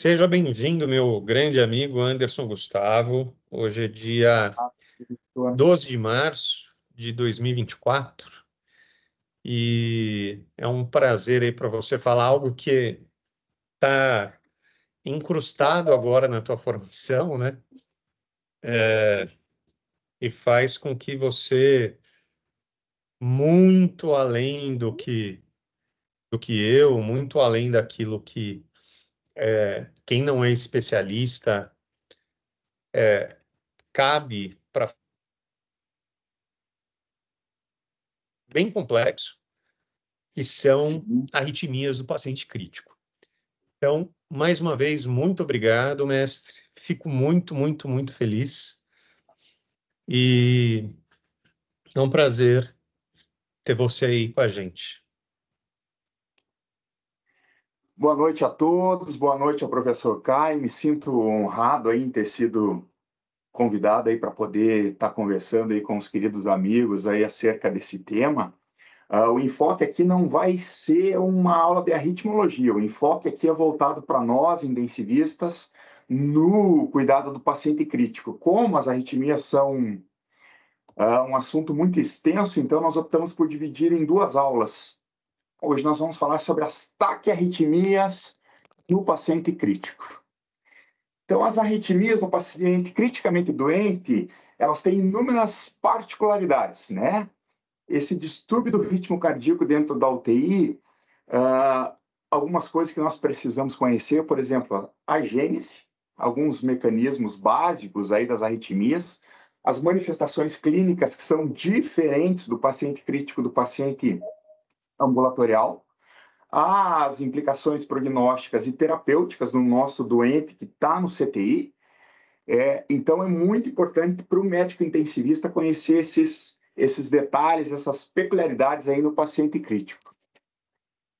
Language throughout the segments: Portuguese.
Seja bem-vindo, meu grande amigo Anderson Gustavo. Hoje é dia 12 de março de 2024 e é um prazer aí para você falar algo que está incrustado agora na tua formação, né? É, e faz com que você muito além do que do que eu, muito além daquilo que é, quem não é especialista, é, cabe para. bem complexo, que são Sim. arritmias do paciente crítico. Então, mais uma vez, muito obrigado, mestre. Fico muito, muito, muito feliz. E é um prazer ter você aí com a gente. Boa noite a todos, boa noite ao professor Kai. Me sinto honrado aí em ter sido convidado aí para poder estar tá conversando aí com os queridos amigos aí acerca desse tema. Uh, o enfoque aqui não vai ser uma aula de arritmologia, o enfoque aqui é voltado para nós, intensivistas, no cuidado do paciente crítico. Como as arritmias são uh, um assunto muito extenso, então nós optamos por dividir em duas aulas Hoje nós vamos falar sobre as taquiarritmias no paciente crítico. Então, as arritmias no paciente criticamente doente, elas têm inúmeras particularidades, né? Esse distúrbio do ritmo cardíaco dentro da UTI, uh, ah, algumas coisas que nós precisamos conhecer, por exemplo, a gênese, alguns mecanismos básicos aí das arritmias, as manifestações clínicas que são diferentes do paciente crítico do paciente ambulatorial, as implicações prognósticas e terapêuticas no nosso doente que está no CTI. É, então, é muito importante para o médico intensivista conhecer esses, esses detalhes, essas peculiaridades aí no paciente crítico.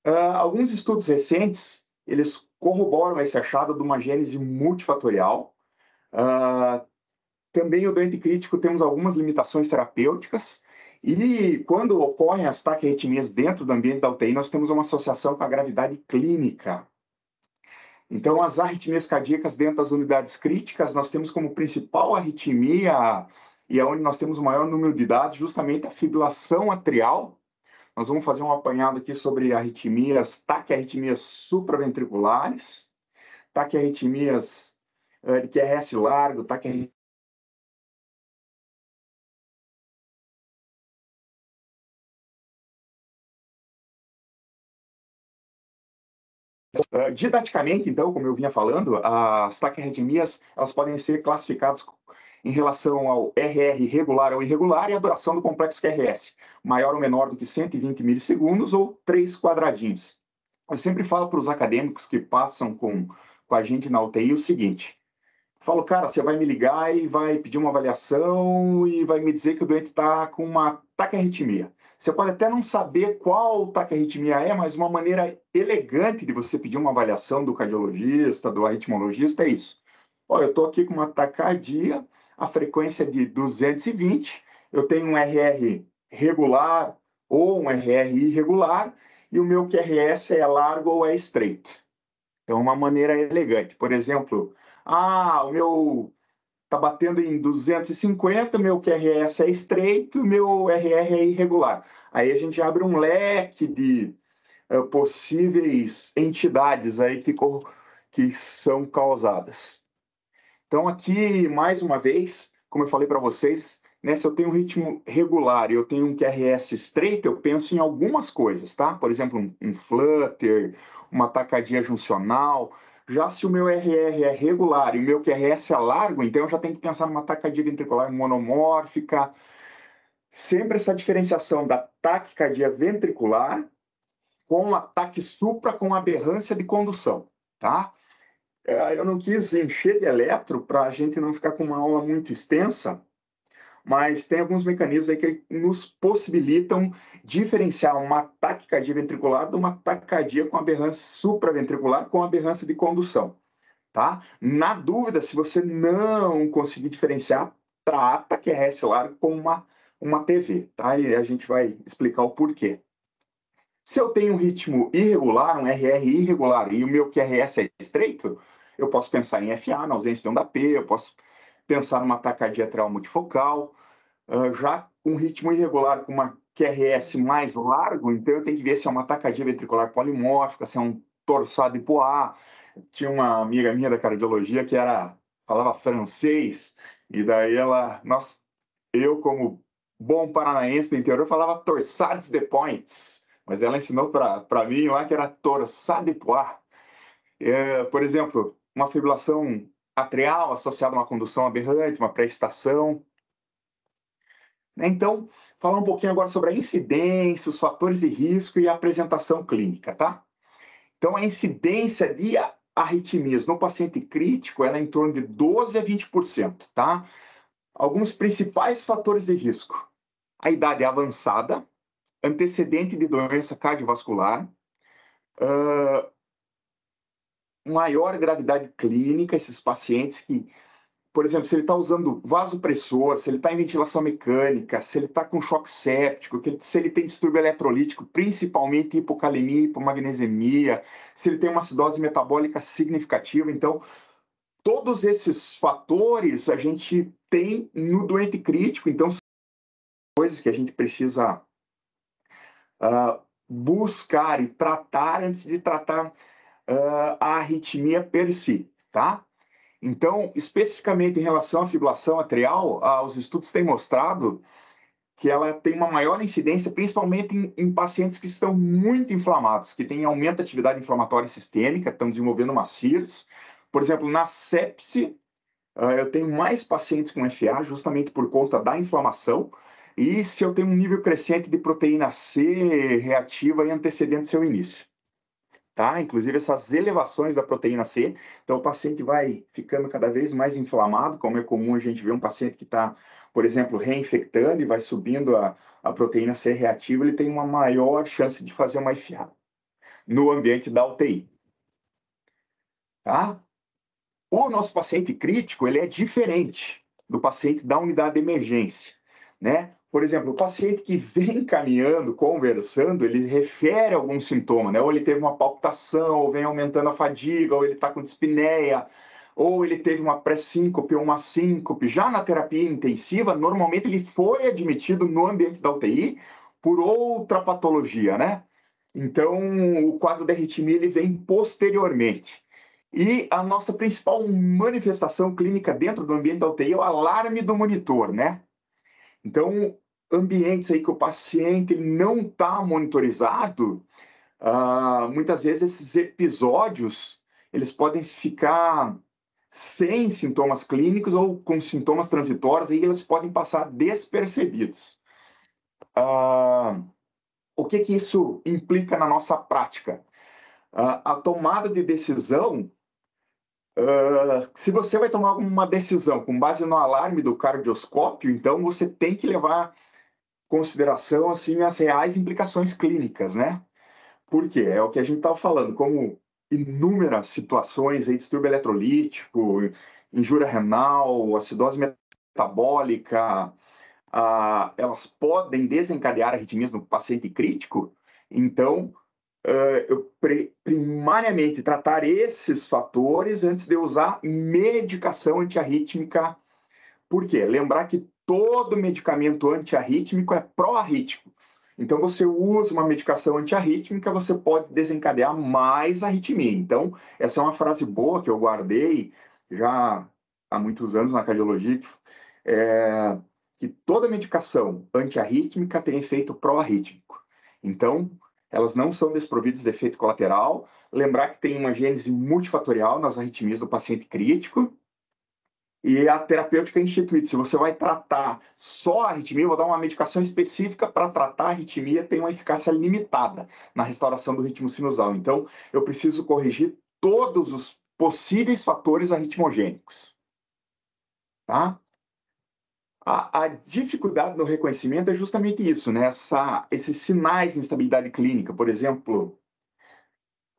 Uh, alguns estudos recentes, eles corroboram esse achado de uma gênese multifatorial. Uh, também o doente crítico temos algumas limitações terapêuticas, e quando ocorrem as taquirritmias dentro do ambiente da UTI, nós temos uma associação com a gravidade clínica. Então, as arritmias cardíacas dentro das unidades críticas, nós temos como principal arritmia e é onde nós temos o maior número de dados, justamente a fibrilação atrial. Nós vamos fazer um apanhado aqui sobre arritmias, taquiarritmias supraventriculares, taquiarritmias eh, de QRS largo, taquiarritmias Ah, didaticamente, então, como eu vinha falando, as taquirritmias elas podem ser classificadas em relação ao RR regular ou irregular e a duração do complexo QRS, maior ou menor do que 120 milissegundos ou 3 quadradinhos. Eu sempre falo para os acadêmicos que passam com, com a gente na UTI o seguinte, falo, cara, você vai me ligar e vai pedir uma avaliação e vai me dizer que o doente está com uma taquiarritmia. Você pode até não saber qual taquiarritmia é, mas uma maneira elegante de você pedir uma avaliação do cardiologista, do arritmologista é isso. Olha, eu estou aqui com uma taquicardia, a frequência de 220, eu tenho um RR regular ou um RR irregular e o meu QRS é largo ou é estreito. É uma maneira elegante. Por exemplo, ah, o meu tá batendo em 250, meu QRS é estreito, meu RR é irregular. Aí a gente abre um leque de uh, possíveis entidades aí que, que são causadas. Então aqui, mais uma vez, como eu falei para vocês, né, se eu tenho um ritmo regular e eu tenho um QRS estreito, eu penso em algumas coisas, tá? Por exemplo, um, um flutter, uma tacadinha juncional, já se o meu RR é regular e o meu QRS é largo, então eu já tenho que pensar numa taquicardia ventricular monomórfica. Sempre essa diferenciação da taquicardia ventricular com o ataque supra com aberrância de condução, tá? É, eu não quis encher de eletro para a gente não ficar com uma aula muito extensa, mas tem alguns mecanismos aí que nos possibilitam diferenciar uma taquicardia ventricular de uma taquicardia com aberrância supraventricular com aberrância de condução, tá? Na dúvida, se você não conseguir diferenciar, trata QRS é largo com uma, uma TV, tá? E a gente vai explicar o porquê. Se eu tenho um ritmo irregular, um RR irregular, e o meu QRS é estreito, eu posso pensar em FA, na ausência de onda P, eu posso pensar numa taquicardia atrial multifocal, uh, já um ritmo irregular com uma QRS mais largo, então eu tenho que ver se é uma tacadia ventricular polimórfica, se é um torçado poá. Tipo Tinha uma amiga minha da cardiologia que era falava francês, e daí ela, nós, eu como bom paranaense do interior, falava torçados de points, mas ela ensinou para mim lá que era torçado tipo de pois. É, por exemplo, uma fibrilação atrial associada a uma condução aberrante, uma pré-estação. Então, falar um pouquinho agora sobre a incidência, os fatores de risco e a apresentação clínica, tá? Então, a incidência de arritmias no paciente crítico ela é em torno de 12 a 20%, tá? Alguns principais fatores de risco: a idade avançada, antecedente de doença cardiovascular, uh, maior gravidade clínica, esses pacientes que por exemplo, se ele está usando vasopressor, se ele está em ventilação mecânica, se ele está com choque séptico, se ele tem distúrbio eletrolítico, principalmente hipocalemia, hipomagnesemia, se ele tem uma acidose metabólica significativa. Então, todos esses fatores a gente tem no doente crítico. Então, são coisas que a gente precisa uh, buscar e tratar antes de tratar uh, a arritmia per si, tá? Então, especificamente em relação à fibrilação atrial, ah, os estudos têm mostrado que ela tem uma maior incidência, principalmente em, em, pacientes que estão muito inflamados, que têm aumento da atividade inflamatória sistêmica, estão desenvolvendo uma CIRS. Por exemplo, na sepse, ah, eu tenho mais pacientes com FA justamente por conta da inflamação. E se eu tenho um nível crescente de proteína C reativa e antecedente ao seu início tá? Inclusive essas elevações da proteína C. Então o paciente vai ficando cada vez mais inflamado, como é comum a gente ver um paciente que está, por exemplo, reinfectando e vai subindo a, a proteína C reativa, ele tem uma maior chance de fazer uma IFA no ambiente da UTI, tá? O nosso paciente crítico, ele é diferente do paciente da unidade de emergência, né? Por exemplo, o paciente que vem caminhando, conversando, ele refere algum sintoma, né? Ou ele teve uma palpitação, ou vem aumentando a fadiga, ou ele está com dispneia, ou ele teve uma pré-síncope ou uma síncope. Já na terapia intensiva, normalmente ele foi admitido no ambiente da UTI por outra patologia, né? Então, o quadro da arritmia ele vem posteriormente. E a nossa principal manifestação clínica dentro do ambiente da UTI é o alarme do monitor, né? Então, ambientes aí que o paciente ele não está monitorizado, uh, muitas vezes esses episódios eles podem ficar sem sintomas clínicos ou com sintomas transitórios, e eles podem passar despercebidos. Uh, o que, que isso implica na nossa prática? Uh, a tomada de decisão ah, se você vai tomar alguma decisão com base no alarme do cardioscópio, então você tem que levar em consideração assim as reais implicações clínicas, né? Porque é o que a gente estava falando, como inúmeras situações aí, distúrbio eletrolítico, injúria renal, acidose metabólica, ah, elas podem desencadear arritmias no paciente crítico. Então, eh, eu primariamente tratar esses fatores antes de usar medicação antiarrítmica. Por quê? Lembrar que todo medicamento antiarrítmico é pró-arrítmico. Então, você usa uma medicação antiarrítmica, você pode desencadear mais arritmia. Então, essa é uma frase boa que eu guardei já há muitos anos na cardiologia, que, é, que toda medicação antiarrítmica tem efeito pró-arrítmico. Então, elas não são desprovidas de efeito colateral. Lembrar que tem uma gênese multifatorial nas arritmias do paciente crítico. E a terapêutica instituída, se você vai tratar só a arritmia, vou dar uma medicação específica para tratar a arritmia, tem uma eficácia limitada na restauração do ritmo sinusal. Então, eu preciso corrigir todos os possíveis fatores arritmogênicos. Tá? A, a, dificuldade no reconhecimento é justamente isso, né? Essa, esses sinais de instabilidade clínica, por exemplo,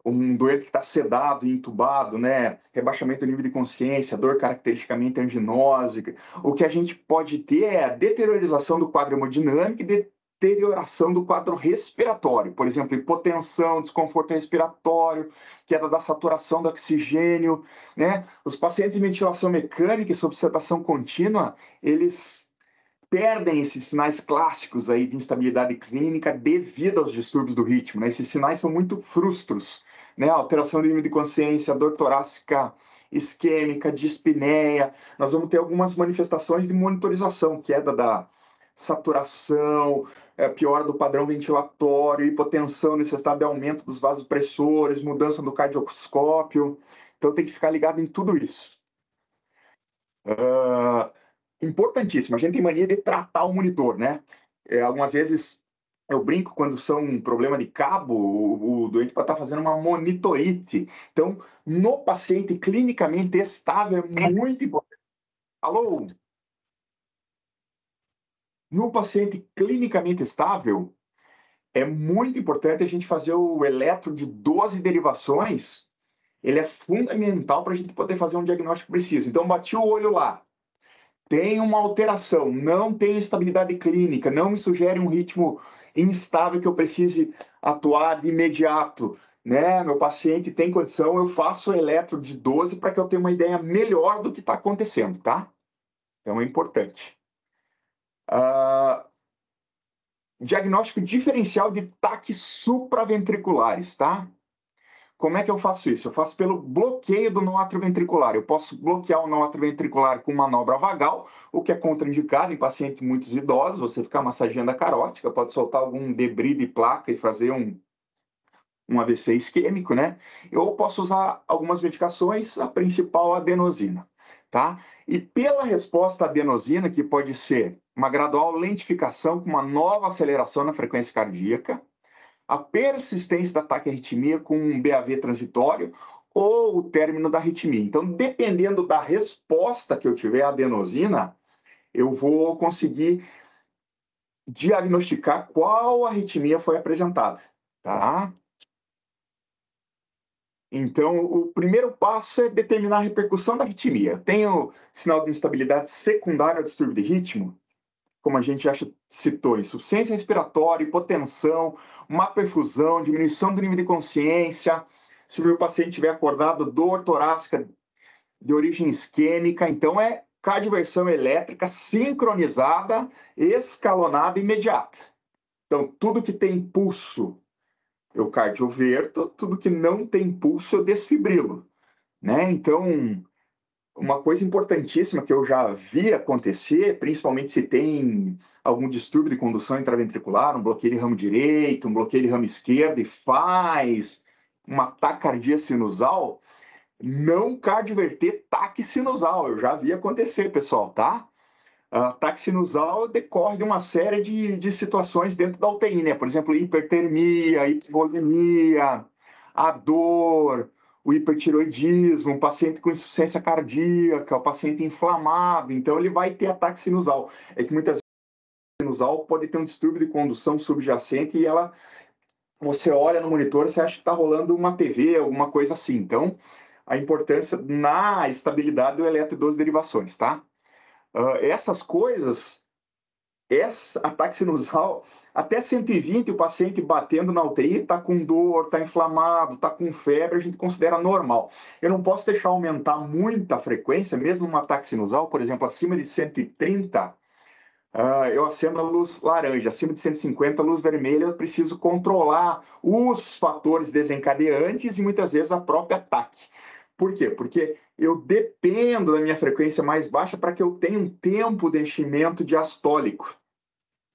um doente que está sedado, entubado, né? Rebaixamento do nível de consciência, dor caracteristicamente anginósica. O que a gente pode ter é a deteriorização do quadro hemodinâmico e de, deterioração do quadro respiratório, por exemplo, hipotensão, desconforto respiratório, queda da saturação do oxigênio, né? Os pacientes em ventilação mecânica e sob sedação contínua, eles perdem esses sinais clássicos aí de instabilidade clínica devido aos distúrbios do ritmo, né? Esses sinais são muito frustros, né? Alteração do nível de consciência, dor torácica isquêmica, dispneia. Nós vamos ter algumas manifestações de monitorização, queda da saturação, é, piora do padrão ventilatório, hipotensão, necessidade de aumento dos vasopressores, mudança do cardioscópio. Então, tem que ficar ligado em tudo isso. Uh, importantíssimo. A gente tem mania de tratar o monitor, né? É, algumas vezes eu brinco quando são um problema de cabo, o, o doente pode estar fazendo uma monitorite. Então, no paciente clinicamente estável, é muito importante. Alô? No paciente clinicamente estável, é muito importante a gente fazer o eletro de 12 derivações. Ele é fundamental para a gente poder fazer um diagnóstico preciso. Então, bati o olho lá. Tem uma alteração, não tem estabilidade clínica, não me sugere um ritmo instável que eu precise atuar de imediato. Né? Meu paciente tem condição, eu faço o eletro de 12 para que eu tenha uma ideia melhor do que está acontecendo, tá? Então é importante. Uh, diagnóstico diferencial de taques supraventriculares, tá? Como é que eu faço isso? Eu faço pelo bloqueio do nó atrioventricular. Eu posso bloquear o nó atrioventricular com manobra vagal, o que é contraindicado em pacientes muito idosos. Você ficar massageando a carótica, pode soltar algum debris de placa e fazer um, um AVC isquêmico, né? Eu posso usar algumas medicações, a principal a adenosina, tá? E pela resposta à adenosina, que pode ser uma gradual lentificação com uma nova aceleração na frequência cardíaca, a persistência da taquiarritmia com um BAV transitório ou o término da arritmia. Então, dependendo da resposta que eu tiver à adenosina, eu vou conseguir diagnosticar qual arritmia foi apresentada, tá? Então, o primeiro passo é determinar a repercussão da arritmia. Eu tenho sinal de instabilidade secundária ao distúrbio de ritmo? como a gente já citou insuficiência respiratória, hipotensão, má perfusão, diminuição do nível de consciência, se o paciente tiver acordado, dor torácica de origem isquêmica, então é cardioversão elétrica sincronizada, escalonada imediata. Então, tudo que tem pulso eu cardioverto, tudo que não tem pulso eu desfibrilo. Né? Então, uma coisa importantíssima que eu já vi acontecer, principalmente se tem algum distúrbio de condução intraventricular, um bloqueio de ramo direito, um bloqueio de ramo esquerdo, e faz uma taquicardia sinusal, não cardioverter taque sinusal. Eu já vi acontecer, pessoal, tá? Ataque ah, taque sinusal decorre de uma série de, de situações dentro da UTI, né? Por exemplo, hipertermia, hipovolemia, a dor, o hipertiroidismo, o paciente com insuficiência cardíaca, o paciente inflamado, então ele vai ter ataque sinusal. É que muitas vezes a sinusal pode ter um distúrbio de condução subjacente e ela você olha no monitor, você acha que está rolando uma TV, alguma coisa assim. Então, a importância na estabilidade do eletro e derivações, tá? Uh, essas coisas, esse ataque sinusal até 120 o paciente batendo na UTI, está com dor, está inflamado, está com febre, a gente considera normal. Eu não posso deixar aumentar muito a frequência, mesmo um ataque sinusal, por exemplo, acima de 130, uh, ah, eu acendo a luz laranja, acima de 150, a luz vermelha, eu preciso controlar os fatores desencadeantes e muitas vezes a própria ataque. Por quê? Porque eu dependo da minha frequência mais baixa para que eu tenha um tempo de enchimento diastólico.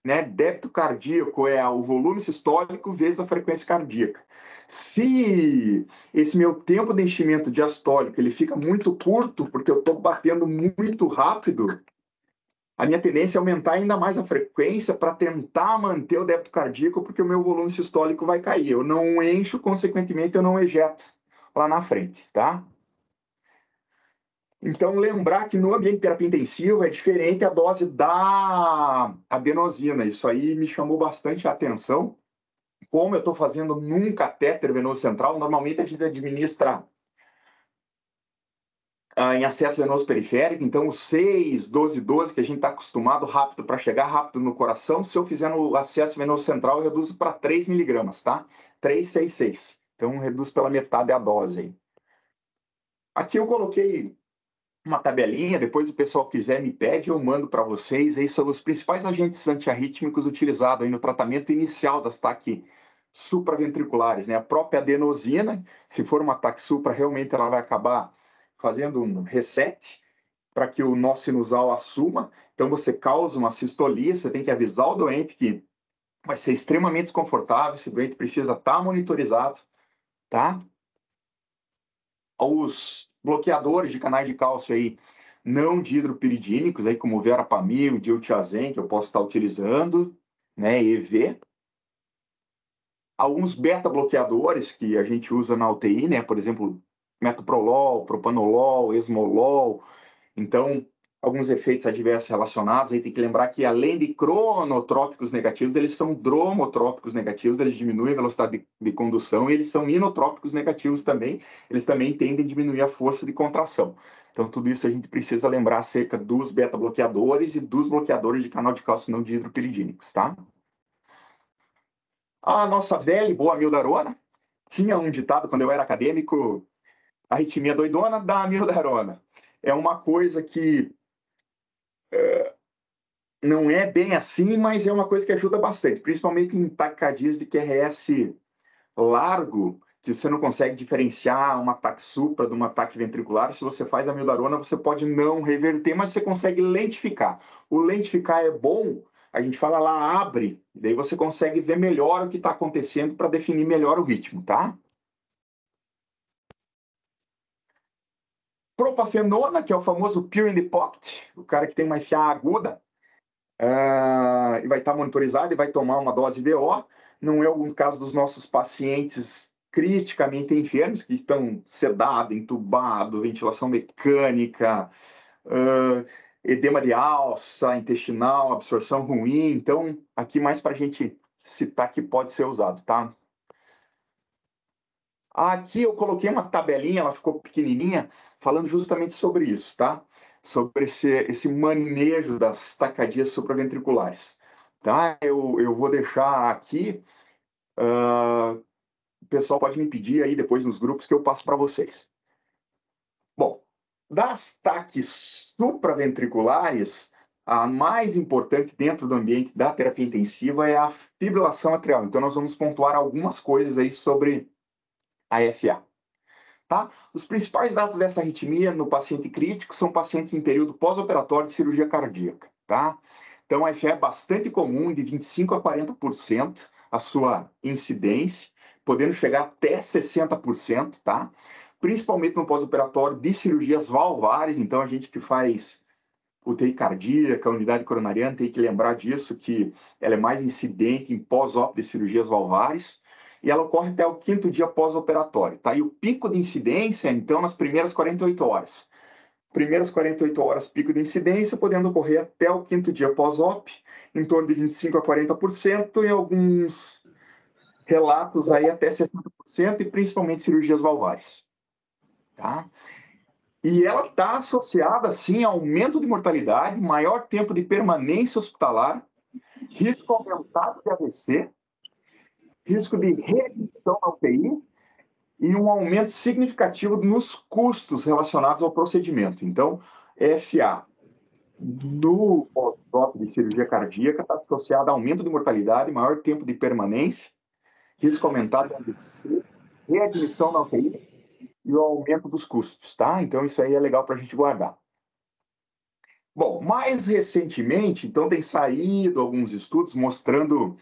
Né? Débito cardíaco é o volume sistólico vezes a frequência cardíaca. Se esse meu tempo de enchimento diastólico ele fica muito curto, porque eu estou batendo muito rápido, a minha tendência é aumentar ainda mais a frequência para tentar manter o débito cardíaco, porque o meu volume sistólico vai cair. Eu não encho, consequentemente, eu não ejeto lá na frente, tá? Então, lembrar que no ambiente de terapia intensiva é diferente a dose da adenosina. Isso aí me chamou bastante a atenção. Como eu estou fazendo nunca catéter venoso central, normalmente a gente administra ah, em acesso venoso periférico, então os 6, 12, 12 que a gente está acostumado rápido para chegar rápido no coração, se eu fizer no acesso venoso central, eu reduzo para 3 miligramas, tá? 3, 6, 6. Então, reduz pela metade a dose aí. Aqui eu coloquei uma tabelinha, depois o pessoal quiser me pede, eu mando para vocês. Aí são os principais agentes antiarrítmicos utilizados aí no tratamento inicial das TAC supraventriculares, né? A própria adenosina, se for uma TAC supra, realmente ela vai acabar fazendo um reset para que o nó sinusal assuma. Então você causa uma sistolia, você tem que avisar o doente que vai ser extremamente desconfortável, esse doente precisa estar tá monitorizado, tá? Os bloqueadores de canais de cálcio aí não de hidropiridínicos, aí como o verapamil, o diltiazem, que eu posso estar utilizando, né, EV. Alguns beta-bloqueadores que a gente usa na UTI, né, por exemplo, metoprolol, propanolol, esmolol. Então, alguns efeitos adversos relacionados. aí tem que lembrar que, além de cronotrópicos negativos, eles são dromotrópicos negativos, eles diminuem a velocidade de, de condução e eles são inotrópicos negativos também, eles também tendem a diminuir a força de contração. Então, tudo isso a gente precisa lembrar acerca dos beta-bloqueadores e dos bloqueadores de canal de cálcio não dihidropiridínicos, tá? A nossa velha e boa mildarona tinha um ditado quando eu era acadêmico, arritmia doidona da mildarona. É uma coisa que é, não é bem assim, mas é uma coisa que ajuda bastante, principalmente em taquicardias de QRS largo, que você não consegue diferenciar um ataque supra de um ataque ventricular. Se você faz a mildarona, você pode não reverter, mas você consegue lentificar. O lentificar é bom, a gente fala lá abre, daí você consegue ver melhor o que está acontecendo para definir melhor o ritmo, tá? propafenona, que é o famoso peer in the pocket, o cara que tem uma FA aguda, uh, e vai estar tá monitorizado e vai tomar uma dose VO. Não é o caso dos nossos pacientes criticamente enfermos, que estão sedado, entubados, ventilação mecânica, uh, edema de alça, intestinal, absorção ruim. Então, aqui mais para a gente citar que pode ser usado, tá? Aqui eu coloquei uma tabelinha, ela ficou pequenininha, falando justamente sobre isso, tá? Sobre esse, esse manejo das tacadias supraventriculares. Tá? Eu, eu vou deixar aqui. Uh, o pessoal pode me pedir aí depois nos grupos que eu passo para vocês. Bom, das taques supraventriculares, a mais importante dentro do ambiente da terapia intensiva é a fibrilação atrial. Então, nós vamos pontuar algumas coisas aí sobre a FA. Tá? Os principais dados dessa arritmia no paciente crítico são pacientes em período pós-operatório de cirurgia cardíaca. Tá? Então, a FE é bastante comum, de 25% a 40% a sua incidência, podendo chegar até 60%, tá? principalmente no pós-operatório de cirurgias valvares. Então, a gente que faz UTI cardíaca, unidade coronariana, tem que lembrar disso, que ela é mais incidente em pós-op de cirurgias valvares e ela ocorre até o quinto dia pós-operatório. Tá? E o pico de incidência, então, nas primeiras 48 horas. Primeiras 48 horas, pico de incidência, podendo ocorrer até o quinto dia pós-op, em torno de 25% a 40%, e alguns relatos aí até 60%, e principalmente cirurgias valvares. Tá? E ela está associada, sim, a aumento de mortalidade, maior tempo de permanência hospitalar, risco aumentado de AVC, risco de readmissão na UTI e um aumento significativo nos custos relacionados ao procedimento. Então, FA no protocolo op de cirurgia cardíaca está associado a aumento de mortalidade, maior tempo de permanência, risco aumentado de AVC, readmissão na UTI e o aumento dos custos, tá? Então, isso aí é legal para a gente guardar. Bom, mais recentemente, então, tem saído alguns estudos mostrando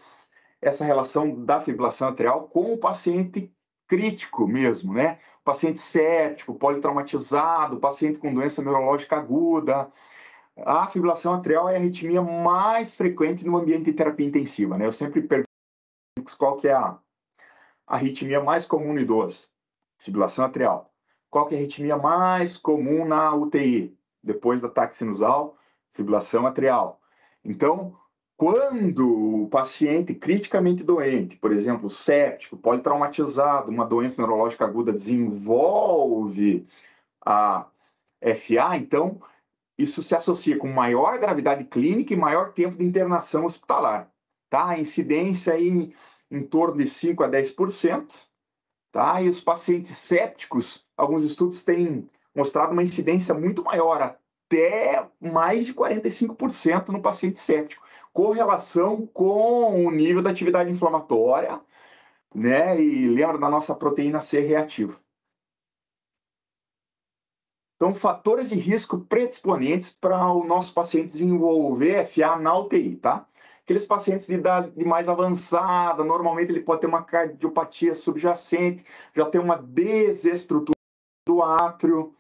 essa relação da fibrilação atrial com o paciente crítico mesmo, né? O paciente séptico, politraumatizado, paciente com doença neurológica aguda. A fibrilação atrial é a arritmia mais frequente no ambiente de terapia intensiva, né? Eu sempre pergunto qual que é a arritmia mais comum no idoso. Fibrilação atrial. Qual que é a arritmia mais comum na UTI? Depois da taque sinusal, fibrilação atrial. Então, quando o paciente criticamente doente, por exemplo, séptico, politraumatizado, uma doença neurológica aguda desenvolve a FA, então isso se associa com maior gravidade clínica e maior tempo de internação hospitalar. Tá? A incidência em, em torno de 5 a 10%. Tá? E os pacientes sépticos, alguns estudos têm mostrado uma incidência muito maior, até mais de 45% no paciente séptico, correlação com o nível da atividade inflamatória, né? E lembra da nossa proteína C reativa. Então, fatores de risco predisponentes para o nosso paciente desenvolver FA na UTI, tá? Aqueles pacientes de idade mais avançada, normalmente ele pode ter uma cardiopatia subjacente, já tem uma desestrutura do átrio,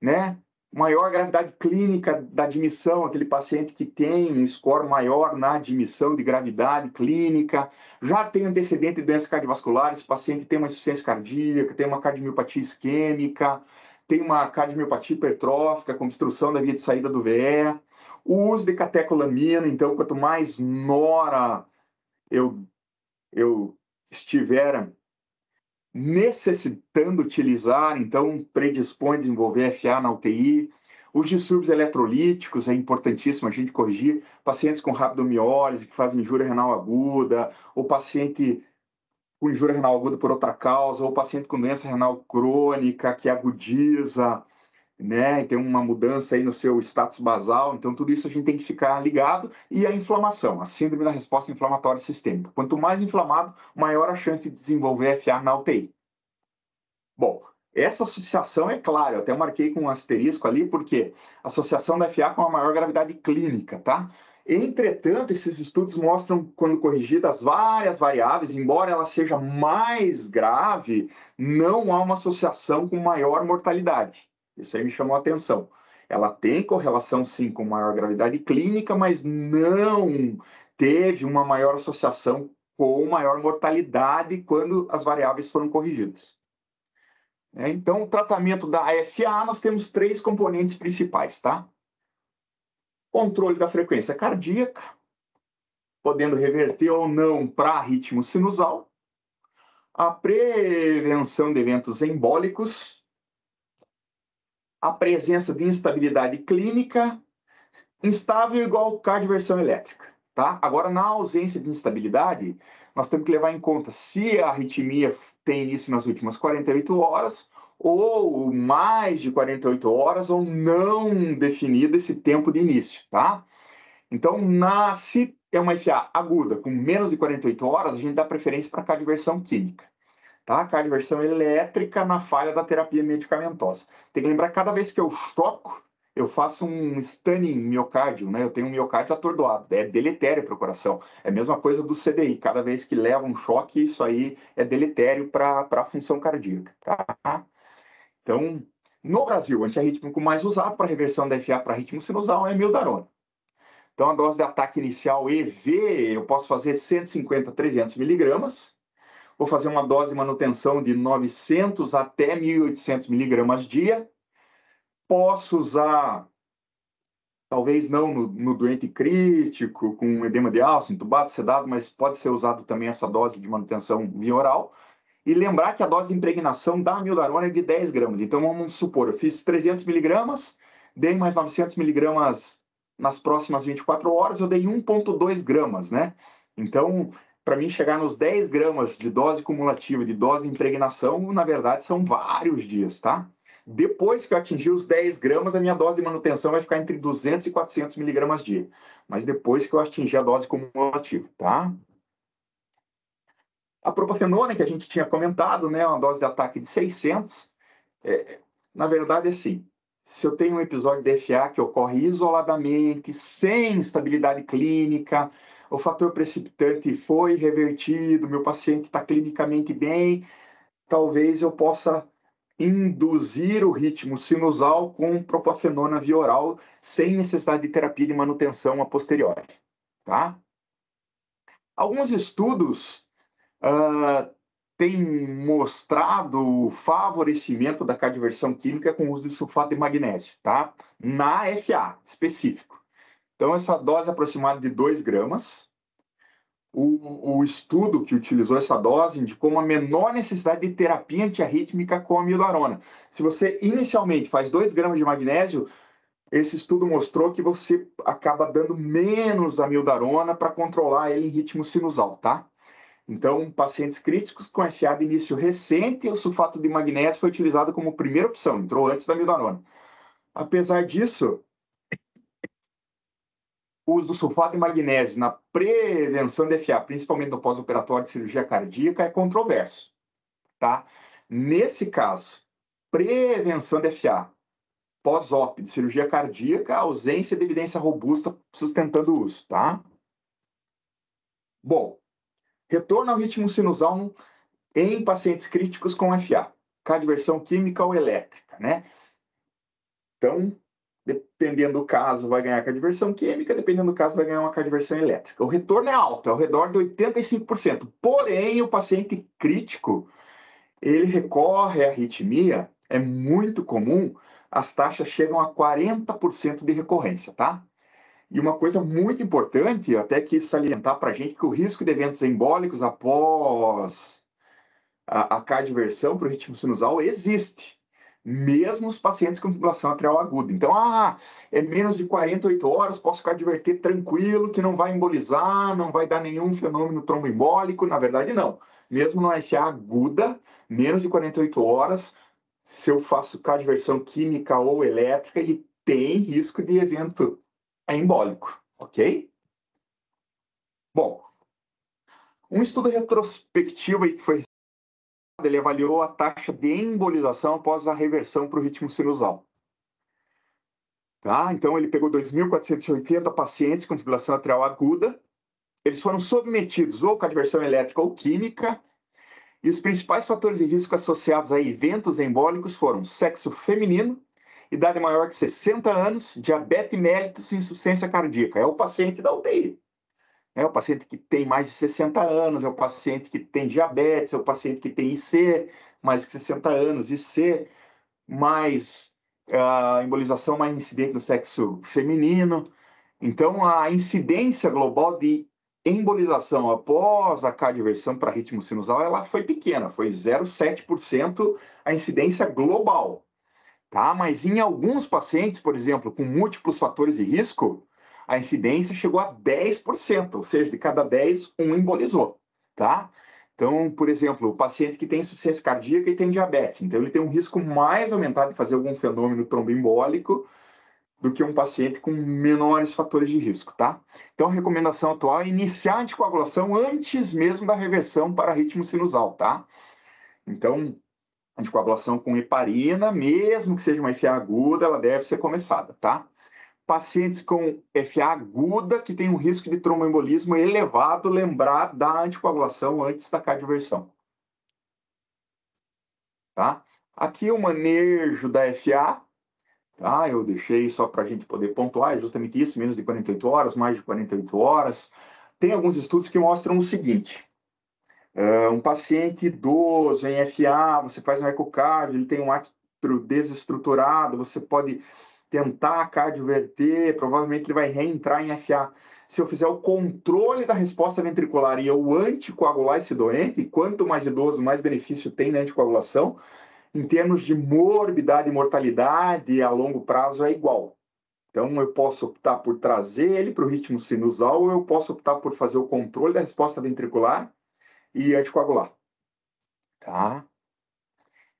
né? maior gravidade clínica da admissão, aquele paciente que tem um score maior na admissão de gravidade clínica, já tem antecedente de doenças cardiovasculares, esse paciente tem uma insuficiência cardíaca, tem uma cardiomiopatia isquêmica, tem uma cardiomiopatia hipertrófica com obstrução da via de saída do VE, o uso de catecolamina, então quanto mais nora eu eu estiver necessitando utilizar, então predispõe a desenvolver FA na UTI. Os distúrbios eletrolíticos é importantíssimo a gente corrigir. Pacientes com rabdomiólise, que fazem injúria renal aguda, ou paciente com injúria renal aguda por outra causa, ou paciente com doença renal crônica, que agudiza, né? Tem uma mudança aí no seu status basal, então tudo isso a gente tem que ficar ligado. E a inflamação, a síndrome da resposta inflamatória sistêmica. Quanto mais inflamado, maior a chance de desenvolver FA na UTI. Bom, essa associação é clara, eu até marquei com um asterisco ali, porque associação da FA com a maior gravidade clínica, tá? Entretanto, esses estudos mostram, quando corrigidas várias variáveis, embora ela seja mais grave, não há uma associação com maior mortalidade. Isso aí me chamou a atenção. Ela tem correlação, sim, com maior gravidade clínica, mas não teve uma maior associação com maior mortalidade quando as variáveis foram corrigidas. É, então, o tratamento da AFA, nós temos três componentes principais, tá? Controle da frequência cardíaca, podendo reverter ou não para ritmo sinusal. A prevenção de eventos embólicos, a presença de instabilidade clínica instável igual cardioversão elétrica. Tá? Agora, na ausência de instabilidade, nós temos que levar em conta se a arritmia tem início nas últimas 48 horas ou mais de 48 horas ou não definido esse tempo de início, tá? Então, na, se é uma FA aguda com menos de 48 horas, a gente dá preferência para cardioversão química tá? Cardioversão elétrica na falha da terapia medicamentosa. Tem que lembrar que cada vez que eu choco, eu faço um stunning miocárdio, né? Eu tenho um miocárdio atordoado, é deletério para o coração. É a mesma coisa do CDI, cada vez que leva um choque, isso aí é deletério para a função cardíaca, tá? Então, no Brasil, o antirrítmico mais usado para reversão da FA para ritmo sinusal é mildarona. Então, a dose de ataque inicial EV, eu posso fazer 150, 300 miligramas, Vou fazer uma dose de manutenção de 900 até 1.800 miligramas dia. Posso usar, talvez não no, no doente crítico, com edema de alça, entubado, sedado, mas pode ser usado também essa dose de manutenção via oral. E lembrar que a dose de impregnação da amiodarona é de 10 gramas. Então, vamos supor, eu fiz 300 miligramas, dei mais 900 miligramas nas próximas 24 horas, eu dei 1,2 gramas, né? Então, para mim chegar nos 10 gramas de dose cumulativa, de dose de impregnação, na verdade são vários dias, tá? Depois que eu atingir os 10 gramas, a minha dose de manutenção vai ficar entre 200 e 400 miligramas dia. Mas depois que eu atingir a dose cumulativa, tá? A propafenona, que a gente tinha comentado, né, uma dose de ataque de 600, é, na verdade é assim, se eu tenho um episódio de FA que ocorre isoladamente, sem estabilidade clínica, o fator precipitante foi revertido, meu paciente está clinicamente bem, talvez eu possa induzir o ritmo sinusal com propafenona via oral, sem necessidade de terapia de manutenção a posteriori. Tá? Alguns estudos uh, têm mostrado o favorecimento da cardioversão química com o uso de sulfato de magnésio, tá? na FA específico. Então, essa dose é aproximada de 2 gramas. O, o, estudo que utilizou essa dose indicou uma menor necessidade de terapia antiarrítmica com amiodarona. Se você inicialmente faz 2 gramas de magnésio, esse estudo mostrou que você acaba dando menos amiodarona para controlar ele em ritmo sinusal, tá? Então, pacientes críticos com FA de início recente, o sulfato de magnésio foi utilizado como primeira opção, entrou antes da amiodarona. Apesar disso, o uso do sulfato de magnésio na prevenção de FA, principalmente no pós-operatório de cirurgia cardíaca, é controverso. Tá? Nesse caso, prevenção de FA, pós-op de cirurgia cardíaca, ausência de evidência robusta sustentando o uso. Tá? Bom, retorno ao ritmo sinusal em pacientes críticos com FA, cardioversão química ou elétrica. Né? Então, Dependendo do caso, vai ganhar com a diversão química, dependendo do caso, vai ganhar uma com a diversão elétrica. O retorno é alto, é ao redor de 85%. Porém, o paciente crítico, ele recorre à arritmia, é muito comum, as taxas chegam a 40% de recorrência, tá? E uma coisa muito importante, até que salientar para a gente, que o risco de eventos embólicos após a, a cardioversão para o ritmo sinusal existe mesmo os pacientes com fibrilação atrial aguda. Então, ah, é menos de 48 horas, posso ficar cardioverter tranquilo, que não vai embolizar, não vai dar nenhum fenômeno tromboembólico. Na verdade, não. Mesmo na FA aguda, menos de 48 horas, se eu faço cardioversão química ou elétrica, ele tem risco de evento embólico, ok? Bom, um estudo retrospectivo que foi ele avaliou a taxa de embolização após a reversão para o ritmo sinusal. Tá? Então, ele pegou 2.480 pacientes com fibrilação atrial aguda. Eles foram submetidos ou com adversão elétrica ou química. E os principais fatores de risco associados a eventos embólicos foram sexo feminino, idade maior que 60 anos, diabetes mellitus e insuficiência cardíaca. É o paciente da UTI. É o paciente que tem mais de 60 anos, é o paciente que tem diabetes, é o paciente que tem IC, mais de 60 anos, IC, mais uh, embolização mais incidente no sexo feminino. Então, a incidência global de embolização após a cardioversão para ritmo sinusal, ela foi pequena, foi 0,7% a incidência global. Tá? Mas em alguns pacientes, por exemplo, com múltiplos fatores de risco, a incidência chegou a 10%, ou seja, de cada 10, um embolizou, tá? Então, por exemplo, o paciente que tem insuficiência cardíaca e tem diabetes, então ele tem um risco mais aumentado de fazer algum fenômeno tromboembólico do que um paciente com menores fatores de risco, tá? Então, a recomendação atual é iniciar a anticoagulação antes mesmo da reversão para ritmo sinusal, tá? Então, anticoagulação com heparina, mesmo que seja uma FA aguda, ela deve ser começada, tá? pacientes com FA aguda que tem um risco de tromboembolismo elevado, lembrar da anticoagulação antes da cardioversão. Tá? Aqui o manejo da FA, tá? eu deixei só para a gente poder pontuar, é justamente isso, menos de 48 horas, mais de 48 horas. Tem alguns estudos que mostram o seguinte, eh, um paciente idoso em FA, você faz um ecocardio, ele tem um átrio desestruturado, você pode tentar cardioverter, provavelmente ele vai reentrar em FA. Se eu fizer o controle da resposta ventricular e eu anticoagular esse doente, quanto mais idoso, mais benefício tem na anticoagulação, em termos de morbidade e mortalidade a longo prazo é igual. Então eu posso optar por trazer ele para o ritmo sinusal ou eu posso optar por fazer o controle da resposta ventricular e anticoagular. Tá?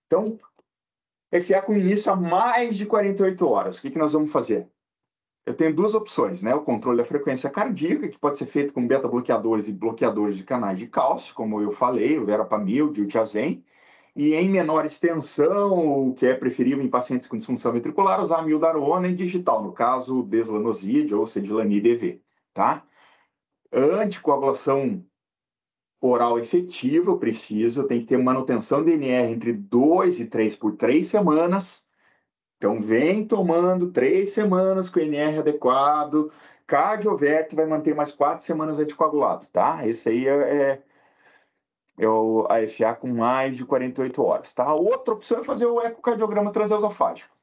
Então, FA com início a mais de 48 horas. O que, que nós vamos fazer? Eu tenho duas opções, né? O controle da frequência cardíaca, que pode ser feito com beta-bloqueadores e bloqueadores de canais de cálcio, como eu falei, o verapamil, o tiazem, e em menor extensão, o que é preferível em pacientes com disfunção ventricular, usar amiodarona em digital, no caso, deslanoside ou cedilanide EV, tá? Anticoagulação oral efetivo, eu preciso, eu tenho que ter manutenção de NR entre 2 e 3 por 3 semanas. Então, vem tomando 3 semanas com NR adequado. Cardiovert vai manter mais 4 semanas anticoagulado, tá? Esse aí é, é, é o AFA com mais de 48 horas, tá? Outra opção é fazer o ecocardiograma transesofágico.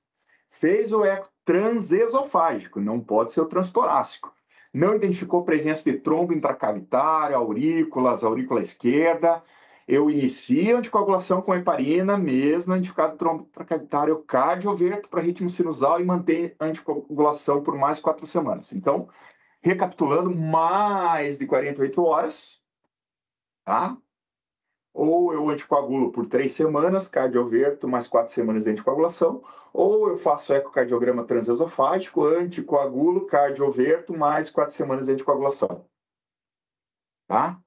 Fez o eco transesofágico, não pode ser o transtorácico não identificou presença de trombo intracavitário, aurículas, aurícula esquerda. Eu inicio a anticoagulação com heparina, mesmo indicado trombo intracavitário, cardioverto para ritmo sinusal e mantenho anticoagulação por mais quatro semanas. Então, recapitulando, mais de 48 horas, tá? ou eu anticoagulo por três semanas, cardioverto, mais quatro semanas de anticoagulação, ou eu faço ecocardiograma transesofágico, anticoagulo, cardioverto, mais quatro semanas de anticoagulação. Tá?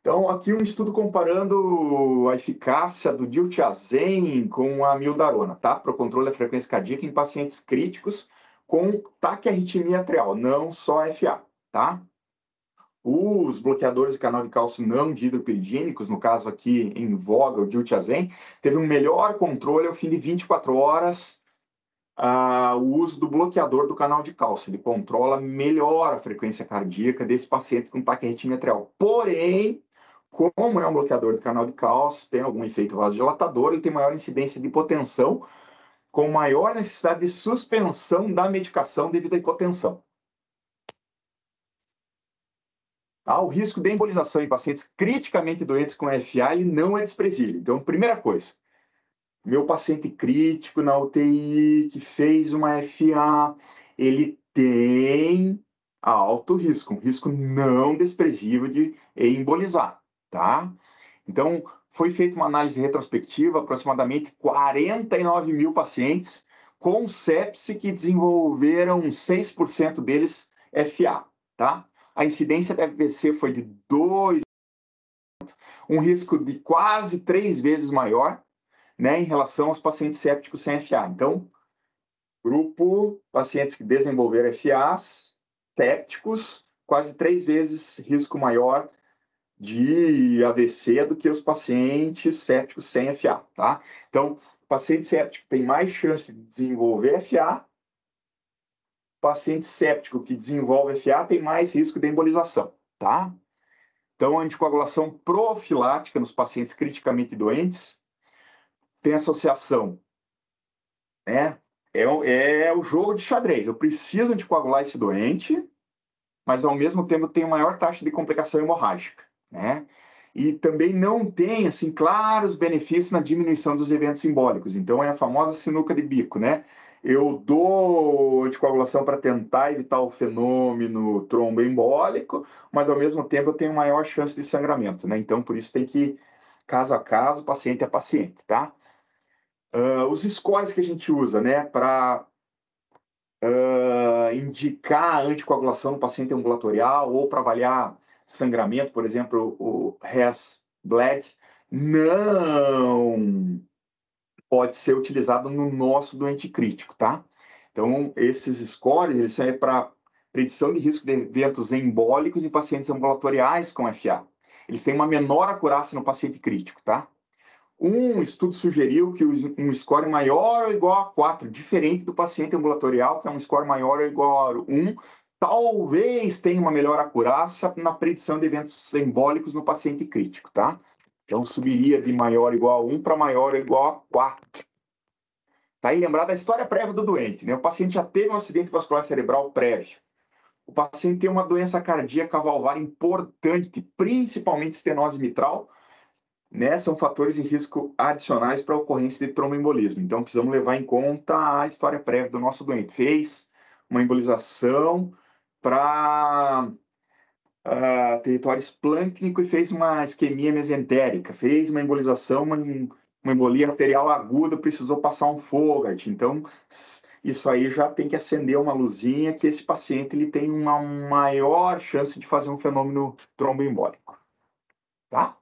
Então, aqui um estudo comparando a eficácia do diltiazem com a mildarona, tá? Para o controle da frequência cardíaca em pacientes críticos com taquiarritmia atrial, não só FA, tá? Os bloqueadores de canal de cálcio não dihidropiridínicos, no caso aqui em voga, o diltiazem, teve um melhor controle ao fim de 24 horas Uh, o uso do bloqueador do canal de cálcio. Ele controla melhor a frequência cardíaca desse paciente com taque atrial. Porém, como é um bloqueador do canal de cálcio, tem algum efeito vasodilatador, ele tem maior incidência de hipotensão, com maior necessidade de suspensão da medicação devido à hipotensão. Ah, o risco de embolização em pacientes criticamente doentes com FA ele não é desprezível. Então, primeira coisa, meu paciente crítico na UTI que fez uma FA, ele tem alto risco, um risco não desprezível de embolizar, tá? Então, foi feita uma análise retrospectiva, aproximadamente 49 mil pacientes com sepse que desenvolveram 6% deles FA, tá? a incidência da FVC foi de 2%, um risco de quase três vezes maior né, em relação aos pacientes sépticos sem FA. Então, grupo, pacientes que desenvolveram FAs, sépticos, quase três vezes risco maior de AVC do que os pacientes sépticos sem FA, tá? Então, paciente séptico tem mais chance de desenvolver FA paciente séptico que desenvolve FA tem mais risco de embolização, tá? Então, a anticoagulação profilática nos pacientes criticamente doentes tem associação, né? É, é o jogo de xadrez. Eu preciso anticoagular esse doente, mas ao mesmo tempo tem maior taxa de complicação hemorrágica, né? E também não tem, assim, claros benefícios na diminuição dos eventos simbólicos. Então, é a famosa sinuca de bico, né? Eu dou anticoagulação para tentar evitar o fenômeno tromboembólico, mas ao mesmo tempo eu tenho maior chance de sangramento, né? Então, por isso tem que, caso a caso, paciente a paciente, tá? Uh, os scores que a gente usa, né, para uh, ah, indicar a anticoagulação no paciente ambulatorial ou para avaliar sangramento, por exemplo, o Hess Bled, não pode ser utilizado no nosso doente crítico, tá? Então, esses scores, eles são é para predição de risco de eventos embólicos em pacientes ambulatoriais com FA. Eles têm uma menor acurácia no paciente crítico, tá? Um estudo sugeriu que um score maior ou igual a 4, diferente do paciente ambulatorial, que é um score maior ou igual a 1, talvez tenha uma melhor acurácia na predição de eventos embólicos no paciente crítico, tá? Então subiria de maior igual a 1 para maior igual a 4. Tá aí lembrar da história prévia do doente, né? O paciente já teve um acidente vascular cerebral prévio. O paciente tem uma doença cardíaca valvar importante, principalmente estenose mitral, né? São fatores de risco adicionais para a ocorrência de tromboembolismo. Então precisamos levar em conta a história prévia do nosso doente. Fez uma embolização para uh, ah, territórios esplâncnico e fez uma isquemia mesentérica, fez uma embolização, uma, uma embolia arterial aguda, precisou passar um Fogart. Então, isso aí já tem que acender uma luzinha que esse paciente ele tem uma maior chance de fazer um fenômeno tromboembólico. Tá?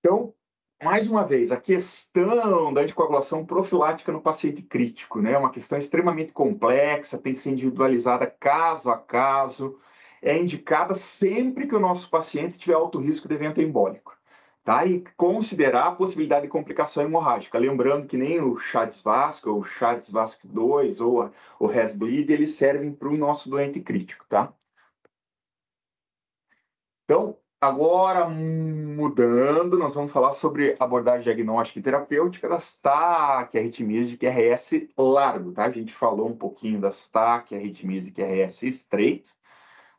Então, mais uma vez, a questão da anticoagulação profilática no paciente crítico, né? É uma questão extremamente complexa, tem que ser individualizada caso a caso é indicada sempre que o nosso paciente tiver alto risco de evento embólico. Tá? E considerar a possibilidade de complicação hemorrágica. Lembrando que nem o chads Vasco, ou o chads Vasco 2, ou a, o Resbleed, eles servem para o nosso doente crítico, tá? Então, agora mudando, nós vamos falar sobre abordagem diagnóstica e terapêutica das TAC, arritmias de QRS largo, tá? A gente falou um pouquinho das TAC, arritmias de QRS estreito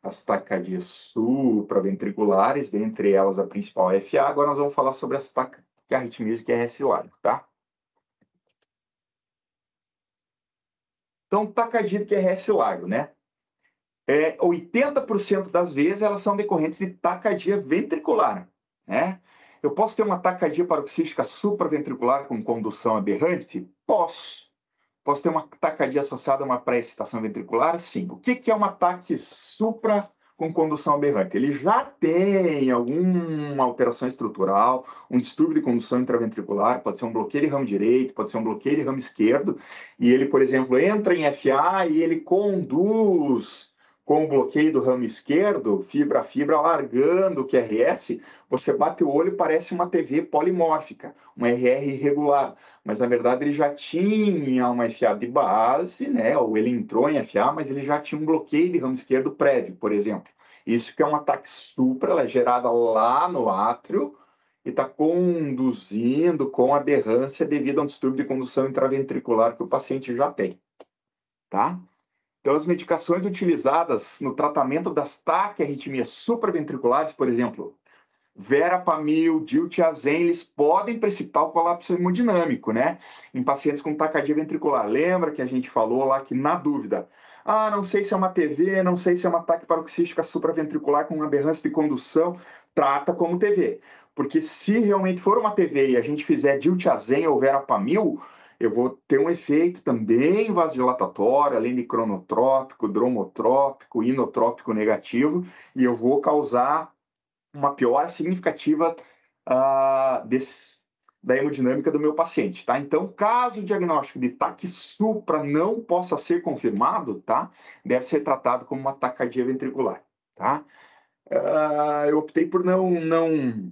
as tacadias supraventriculares, dentre elas a principal é FA. Agora nós vamos falar sobre as taquicarritmias que QRS é largo, tá? Então, taquicardia que QRS é largo, né? É, 80% das vezes elas são decorrentes de tacadia ventricular, né? Eu posso ter uma tacadia paroxística supraventricular com condução aberrante? Posso Posso ter uma tacardia associada a uma pré-excitação ventricular? Sim. O que, que é um ataque supra com condução aberrante? Ele já tem alguma alteração estrutural, um distúrbio de condução intraventricular, pode ser um bloqueio de ramo direito, pode ser um bloqueio de ramo esquerdo, e ele, por exemplo, entra em FA e ele conduz com o bloqueio do ramo esquerdo, fibra a fibra, largando o QRS, você bate o olho e parece uma TV polimórfica, um RR irregular, mas na verdade ele já tinha uma FA de base, né? ou ele entrou em FA, mas ele já tinha um bloqueio de ramo esquerdo prévio, por exemplo. Isso que é um ataque supra, ela é gerada lá no átrio, e está conduzindo com aberrância devido a um distúrbio de condução intraventricular que o paciente já tem, tá? Então, as medicações utilizadas no tratamento das taquiarritmias supraventriculares, por exemplo, verapamil, diltiazem, eles podem precipitar o colapso hemodinâmico, né? Em pacientes com taquicardia ventricular. Lembra que a gente falou lá que, na dúvida, ah, não sei se é uma TV, não sei se é um ataque paroxística supraventricular com aberrância de condução, trata como TV. Porque se realmente for uma TV e a gente fizer diltiazem ou verapamil, eu vou ter um efeito também vasodilatatório, além de cronotrópico, dromotrópico, inotrópico negativo, e eu vou causar uma piora significativa uh, desse, da hemodinâmica do meu paciente, tá? Então, caso o diagnóstico de taque não possa ser confirmado, tá? Deve ser tratado como uma taquicardia ventricular, tá? Uh, eu optei por não, não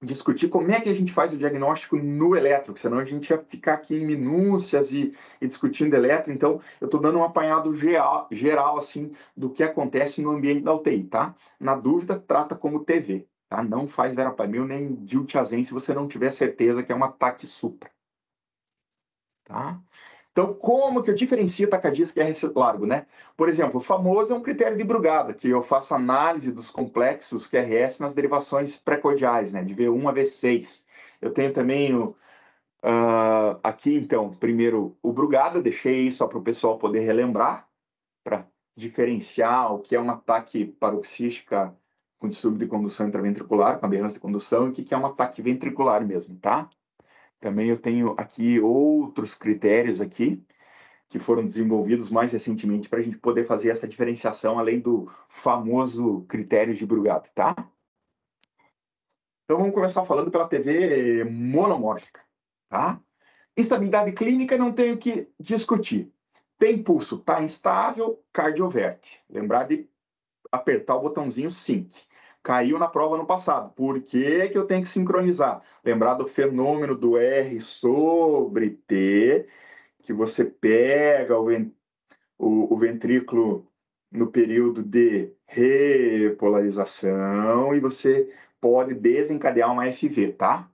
discutir como é que a gente faz o diagnóstico no elétrico, senão a gente ia ficar aqui em minúcias e, e discutindo elétrico. Então, eu estou dando um apanhado geral, geral, assim, do que acontece no ambiente da UTI, tá? Na dúvida, trata como TV, tá? Não faz verapamil nem diltiazem se você não tiver certeza que é um ataque supra, tá? Então, como que eu diferencio tacadisco e RC largo, né? Por exemplo, o famoso é um critério de Brugada, que eu faço análise dos complexos QRS nas derivações pré-cordiais, né? De V1 a V6. Eu tenho também o, uh, aqui, então, primeiro o Brugada, deixei só para o pessoal poder relembrar, para diferenciar o que é um ataque paroxística com distúrbio de condução intraventricular, com aberrância de condução, e o que é um ataque ventricular mesmo, tá? Também eu tenho aqui outros critérios aqui que foram desenvolvidos mais recentemente para a gente poder fazer essa diferenciação além do famoso critério de Brugada, tá? Então vamos começar falando pela TV monomórfica, tá? Instabilidade clínica não tenho que discutir. Tem pulso, tá instável, cardioverte. Lembrar de apertar o botãozinho SYNC caiu na prova no passado. Por que, que eu tenho que sincronizar? Lembrar do fenômeno do R sobre T, que você pega o, o, o ventrículo no período de repolarização e você pode desencadear uma FV, tá?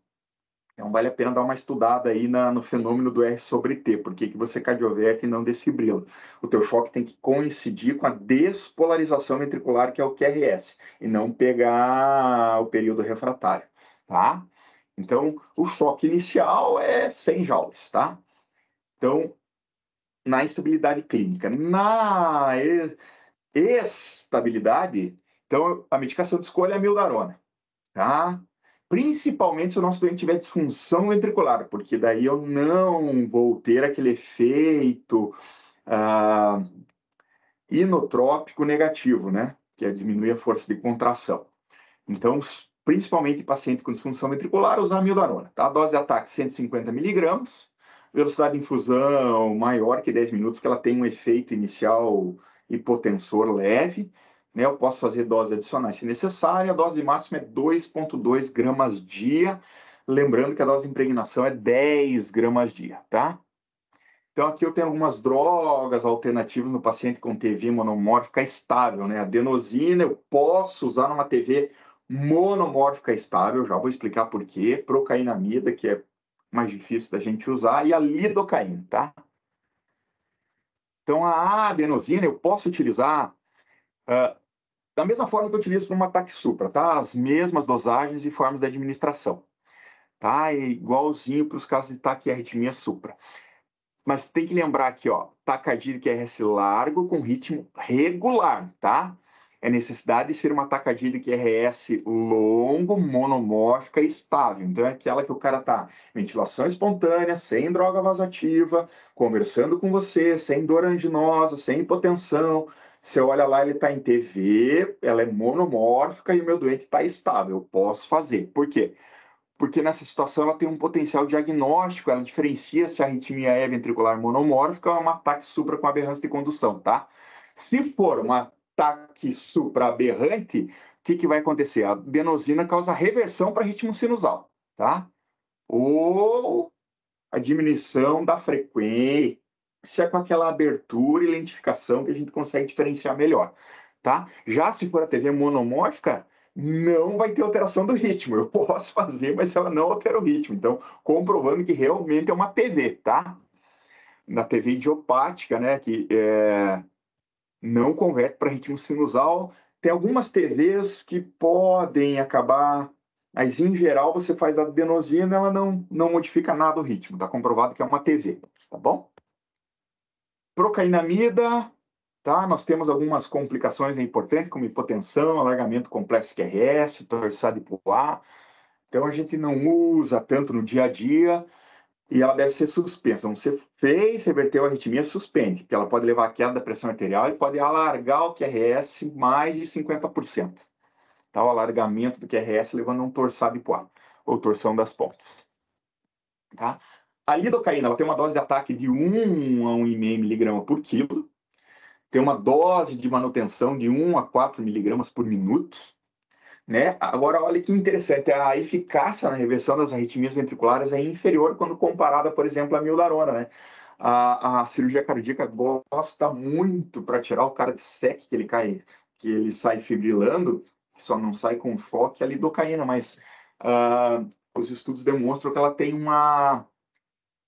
Então vale a pena dar uma estudada aí na, no fenômeno do R sobre T, por que você cardioverte e não desfibrila. O teu choque tem que coincidir com a despolarização ventricular, que é o QRS, e não pegar o período refratário, tá? Então, o choque inicial é 100 joules, tá? Então, na estabilidade clínica. Na estabilidade, então a medicação de escolha é a mildarona, tá? principalmente se o nosso doente tiver disfunção ventricular, porque daí eu não vou ter aquele efeito ah, inotrópico negativo, né? Que é diminuir a força de contração. Então, principalmente paciente com disfunção ventricular, usar amiodarona, tá? A dose de ataque 150 miligramas, velocidade de infusão maior que 10 minutos, porque ela tem um efeito inicial hipotensor leve, né? Eu posso fazer doses adicionais se necessária. A dose máxima é 2,2 gramas dia. Lembrando que a dose de impregnação é 10 gramas dia, tá? Então, aqui eu tenho algumas drogas alternativas no paciente com TV monomórfica estável, né? Adenosina eu posso usar numa TV monomórfica estável, já vou explicar por quê. Procainamida, que é mais difícil da gente usar, e a lidocaína, tá? Então, a adenosina eu posso utilizar uh, da mesma forma que eu utilizo para um ataque supra, tá? As mesmas dosagens e formas de administração, tá? É igualzinho para os casos de ataque e arritmia supra. Mas tem que lembrar aqui, ó, tacadia que RS largo com ritmo regular, tá? É necessidade de ser uma tacadia que RS longo, monomórfica e estável. Então é aquela que o cara tá ventilação espontânea, sem droga vasoativa, conversando com você, sem dor anginosa, sem hipotensão, você olha lá, ele está em TV, ela é monomórfica e o meu doente está estável. Eu posso fazer. Por quê? Porque nessa situação ela tem um potencial diagnóstico, ela diferencia se a arritmia é ventricular monomórfica ou é uma ataque supra com aberrância de condução, tá? Se for uma ataque supra aberrante, o que, que vai acontecer? A adenosina causa reversão para ritmo sinusal, tá? Ou a diminuição da frequência se é com aquela abertura e lentificação que a gente consegue diferenciar melhor, tá? Já se for a TV monomórfica, não vai ter alteração do ritmo. Eu posso fazer, mas ela não altera o ritmo. Então, comprovando que realmente é uma TV, tá? Na TV idiopática, né, que é, não converte para ritmo sinusal. Tem algumas TVs que podem acabar, mas em geral você faz a adenosina, ela não, não modifica nada o ritmo. Está comprovado que é uma TV, tá bom? Procainamida, tá? Nós temos algumas complicações importantes, como hipotensão, alargamento complexo QRS, torçado hipoá. Então a gente não usa tanto no dia a dia e ela deve ser suspensa. Então, você fez, reverteu a arritmia, suspende, porque ela pode levar à queda da pressão arterial e pode alargar o QRS mais de 50%. Tá? O alargamento do QRS levando a um torçado hipoá, ou torção das pontas. Tá? A lidocaína ela tem uma dose de ataque de 1 a 1,5 miligrama por quilo, tem uma dose de manutenção de 1 a 4 miligramas por minuto. Né? Agora, olha que interessante, a eficácia na reversão das arritmias ventriculares é inferior quando comparada, por exemplo, à mildarona. Né? A, a cirurgia cardíaca gosta muito para tirar o cara de sec que ele cai, que ele sai fibrilando, que só não sai com choque, a lidocaína, mas uh, os estudos demonstram que ela tem uma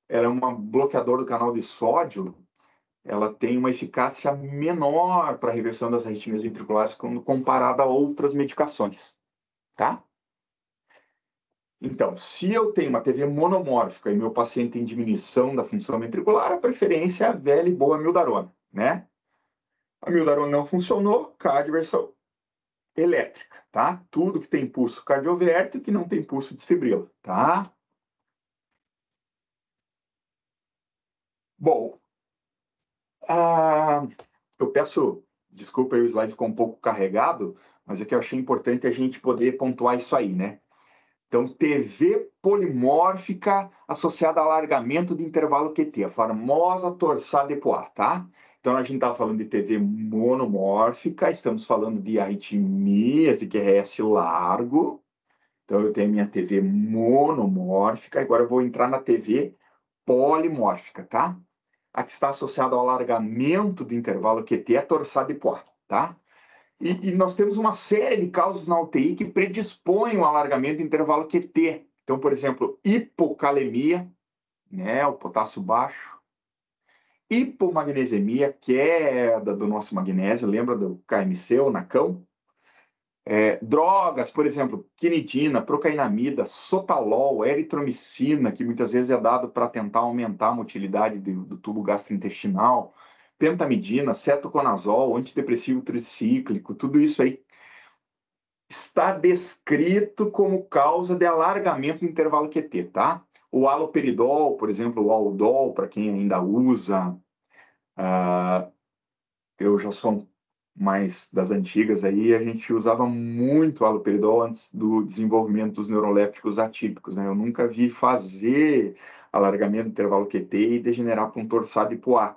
ela é um bloqueador do canal de sódio, ela tem uma eficácia menor para a reversão das arritmias ventriculares quando comparada a outras medicações, tá? Então, se eu tenho uma TV monomórfica e meu paciente tem diminuição da função ventricular, a preferência é a velha e boa amiodarona, né? A amiodarona não funcionou, cardioversão elétrica, tá? Tudo que tem pulso cardioverto e que não tem pulso desfibrila, tá? Bom, ah, eu peço desculpa, o slide ficou um pouco carregado, mas é que eu achei importante a gente poder pontuar isso aí, né? Então, TV polimórfica associada a alargamento de intervalo QT, a famosa torçada de Poir, tá? Então, a gente estava falando de TV monomórfica, estamos falando de arritmias de QRS largo. Então, eu tenho minha TV monomórfica, agora eu vou entrar na TV polimórfica, tá? a que está associada ao alargamento do intervalo QT é torçada de porta, tá? E, e, nós temos uma série de causas na UTI que predispõem o alargamento do intervalo QT. Então, por exemplo, hipocalemia, né, o potássio baixo, hipomagnesemia, queda do nosso magnésio, lembra do KMC, o NACÃO, é, drogas, por exemplo, quinidina, procainamida, sotalol, eritromicina, que muitas vezes é dado para tentar aumentar a motilidade do, do tubo gastrointestinal, pentamidina, cetoconazol, antidepressivo tricíclico, tudo isso aí está descrito como causa de alargamento do intervalo QT, tá? O aloperidol, por exemplo, o aldol, para quem ainda usa, uh, eu já sou um mais das antigas aí, a gente usava muito haloperidol antes do desenvolvimento dos neurolépticos atípicos, né? Eu nunca vi fazer alargamento do intervalo QT e degenerar para um torçado poá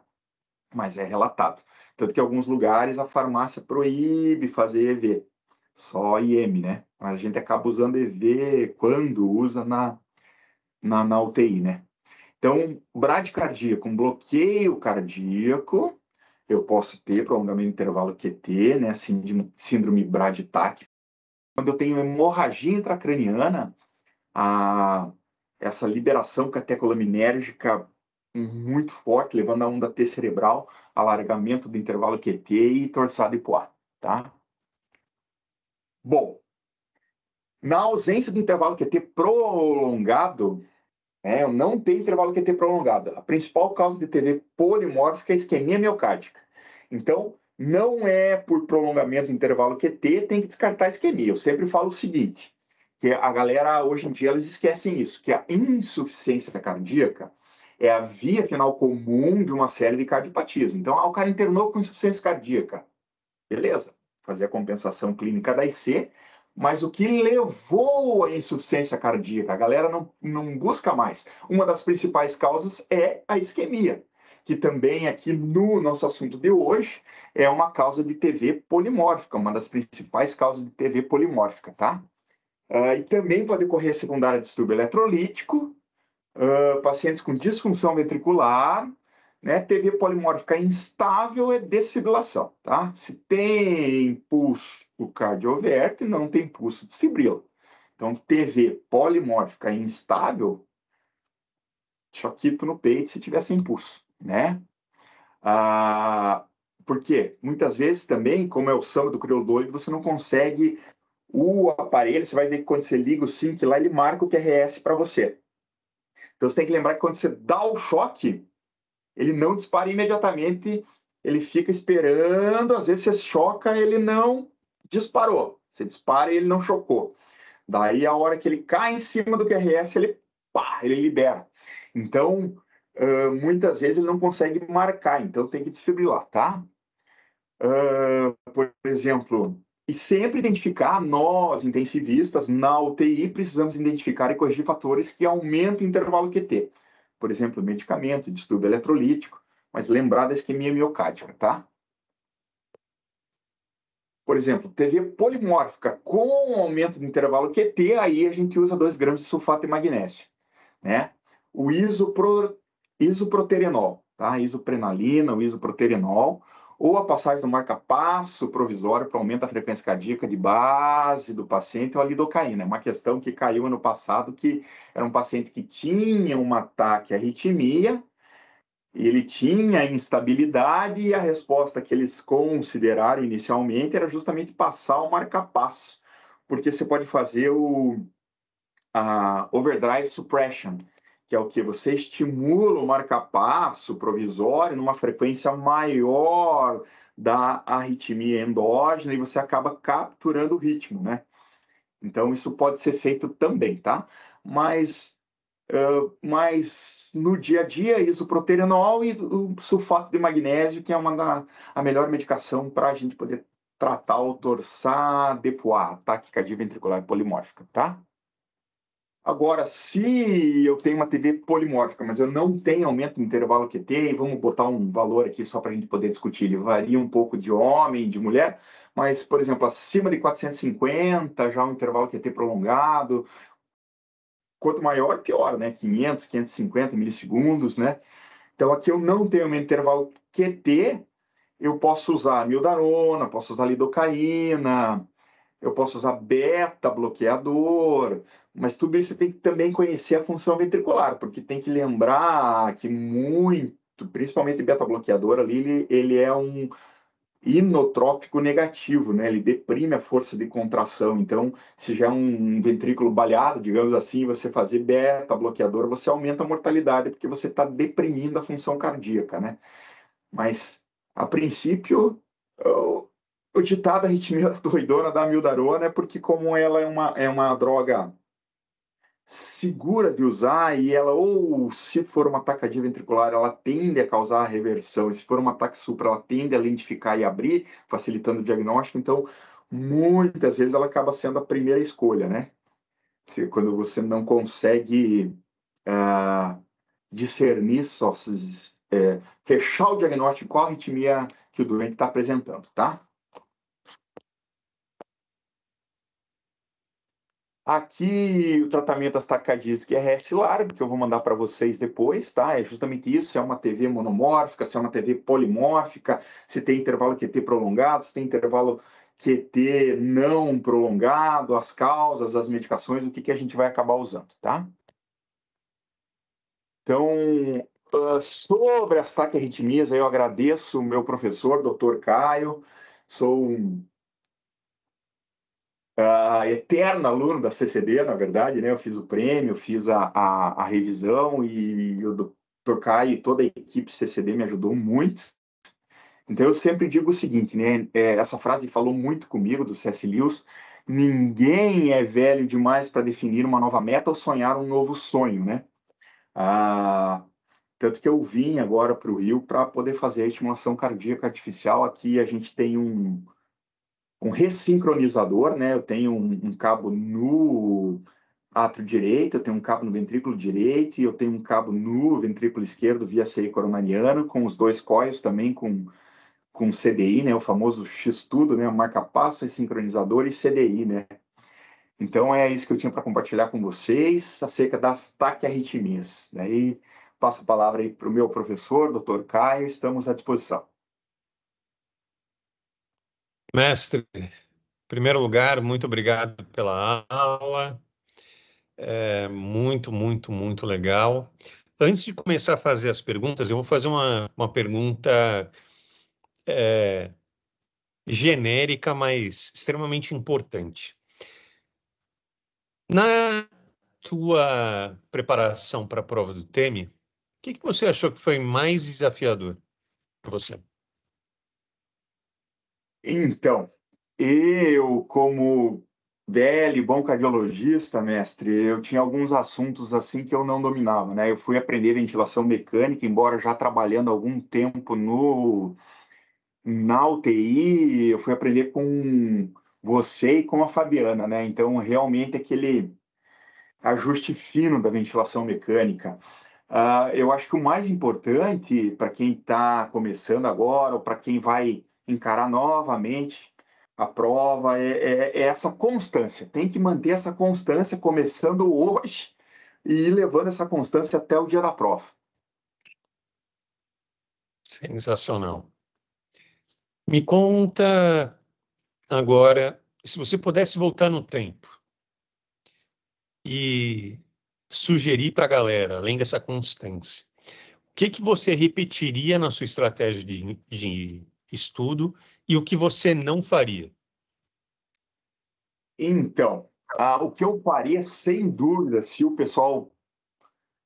mas é relatado. Tanto que em alguns lugares a farmácia proíbe fazer EV, só IM, né? Mas a gente acaba usando EV quando usa na, na, na UTI, né? Então, bradicardia com bloqueio cardíaco, eu posso ter prolongamento do intervalo QT, é né, síndrome braditáquica. Quando eu tenho hemorragia intracraniana, a, essa liberação catecolaminérgica muito forte, levando a onda T cerebral, alargamento do intervalo QT é e torçada IPOA, tá? Bom, na ausência do intervalo QT é prolongado, é, não tem intervalo QT prolongado. A principal causa de TV polimórfica é isquemia miocárdica. Então, não é por prolongamento do intervalo QT, tem que descartar a isquemia. Eu sempre falo o seguinte, que a galera, hoje em dia, eles esquecem isso, que a insuficiência cardíaca é a via final comum de uma série de cardiopatias. Então, ah, o cara internou com insuficiência cardíaca. Beleza, fazer a compensação clínica da IC mas o que levou à insuficiência cardíaca. A galera não, não busca mais. Uma das principais causas é a isquemia, que também aqui no nosso assunto de hoje é uma causa de TV polimórfica, uma das principais causas de TV polimórfica, tá? Uh, e também pode ocorrer secundária de distúrbio eletrolítico, uh, pacientes com disfunção ventricular, né, TV polimórfica é instável é desfibrilação, tá? Se tem pulso cardioverto e não tem pulso, desfibrila. Então, TV polimórfica é instável, choquito no peito se tiver sem pulso, né? Ah, porque muitas vezes também, como é o samba do crioldoide, você não consegue o aparelho, você vai ver que quando você liga o SYNC lá, ele marca o QRS para você. Então, você tem que lembrar que quando você dá o choque, ele não dispara imediatamente, ele fica esperando, às vezes você choca, ele não disparou. Você dispara e ele não chocou. Daí a hora que ele cai em cima do QRS, ele pá, ele libera. Então, uh, muitas vezes ele não consegue marcar, então tem que desfibrilar, tá? Uh, por exemplo, e sempre identificar, nós intensivistas, na UTI, precisamos identificar e corrigir fatores que aumentam o intervalo QT por exemplo, medicamento, distúrbio eletrolítico, mas lembrar da isquemia miocárdica, tá? Por exemplo, TV polimórfica com aumento do intervalo QT, aí a gente usa 2 gramas de sulfato e magnésio, né? O isopro, isoproterenol, tá? Isoprenalina, o isoproterenol, ou a passagem do marca-passo provisório para aumento da frequência cardíaca de base do paciente ou a lidocaína. É uma questão que caiu ano passado, que era um paciente que tinha um ataque à arritmia, ele tinha instabilidade e a resposta que eles consideraram inicialmente era justamente passar o marca-passo, porque você pode fazer o a overdrive suppression, que é o que você estimula o marcapasso provisório numa frequência maior da arritmia endógena e você acaba capturando o ritmo, né? Então isso pode ser feito também, tá? Mas, uh, mas no dia a dia, isoproterenol e o sulfato de magnésio, que é uma da, a melhor medicação para a gente poder tratar o torçar, depoar, taquicardia ventricular polimórfica, tá? Agora, se eu tenho uma TV polimórfica, mas eu não tenho aumento no intervalo QT, e vamos botar um valor aqui só para a gente poder discutir, ele varia um pouco de homem, de mulher, mas, por exemplo, acima de 450, já é um intervalo QT é prolongado, quanto maior, pior, né? 500, 550 milissegundos, né? Então, aqui eu não tenho aumento intervalo QT, eu posso usar mildarona, posso usar lidocaína, eu posso usar beta bloqueador, mas tudo isso tem que também conhecer a função ventricular, porque tem que lembrar que muito, principalmente beta-bloqueador ali, ele, ele é um inotrópico negativo, né? Ele deprime a força de contração. Então, se já é um ventrículo baleado, digamos assim, você fazer beta bloqueador, você aumenta a mortalidade porque você está deprimindo a função cardíaca, né? Mas a princípio, o, o ditado arritmia doidona da mildarona é porque como ela é uma é uma droga segura de usar e ela, ou se for uma ataque ventricular, ela tende a causar a reversão, e se for um ataque supra, ela tende a lentificar e abrir, facilitando o diagnóstico. Então, muitas vezes ela acaba sendo a primeira escolha, né? Quando você não consegue uh, discernir, só se, é, fechar o diagnóstico qual qual arritmia que o doente está apresentando, tá? Aqui o tratamento das tacardias que é RS largo, que eu vou mandar para vocês depois, tá? É justamente isso, se é uma TV monomórfica, se é uma TV polimórfica, se tem intervalo QT prolongado, se tem intervalo QT não prolongado, as causas, as medicações, o que, que a gente vai acabar usando, tá? Então, uh, sobre as taquiarritmias, eu agradeço o meu professor, Dr. Caio, sou um uh, ah, eterna aluno da CCD, na verdade, né? Eu fiz o prêmio, fiz a, a, a revisão e o Dr. Caio e toda a equipe CCD me ajudou muito. Então eu sempre digo o seguinte, né? É, essa frase falou muito comigo do C.S. Lewis. Ninguém é velho demais para definir uma nova meta ou sonhar um novo sonho, né? Ah, tanto que eu vim agora para o Rio para poder fazer a estimulação cardíaca artificial. Aqui a gente tem um, um ressincronizador, né? Eu tenho um, um cabo no átrio direito, eu tenho um cabo no ventrículo direito e eu tenho um cabo no ventrículo esquerdo via CI coronariano, com os dois coils também com, com CDI, né? O famoso X-Tudo, né? Marca-passo, ressincronizador é e CDI, né? Então é isso que eu tinha para compartilhar com vocês acerca das taquiarritmias. Daí né? passo a palavra aí para o meu professor, Dr. Caio, estamos à disposição. Mestre, em primeiro lugar, muito obrigado pela aula. É muito, muito, muito legal. Antes de começar a fazer as perguntas, eu vou fazer uma, uma pergunta é, genérica, mas extremamente importante. Na tua preparação para a prova do TEME, o que, que você achou que foi mais desafiador para você? Então, eu, como velho, bom cardiologista, mestre, eu tinha alguns assuntos assim que eu não dominava, né? Eu fui aprender ventilação mecânica, embora já trabalhando algum tempo no na UTI, eu fui aprender com você e com a Fabiana, né? Então, realmente aquele ajuste fino da ventilação mecânica. Uh, eu acho que o mais importante para quem está começando agora ou para quem vai encarar novamente a prova, é, é, é essa constância. Tem que manter essa constância começando hoje e levando essa constância até o dia da prova. Sensacional. Me conta agora, se você pudesse voltar no tempo e sugerir para a galera, além dessa constância, o que, que você repetiria na sua estratégia de, de estudo e o que você não faria? Então, ah, o que eu faria, sem dúvida, se o pessoal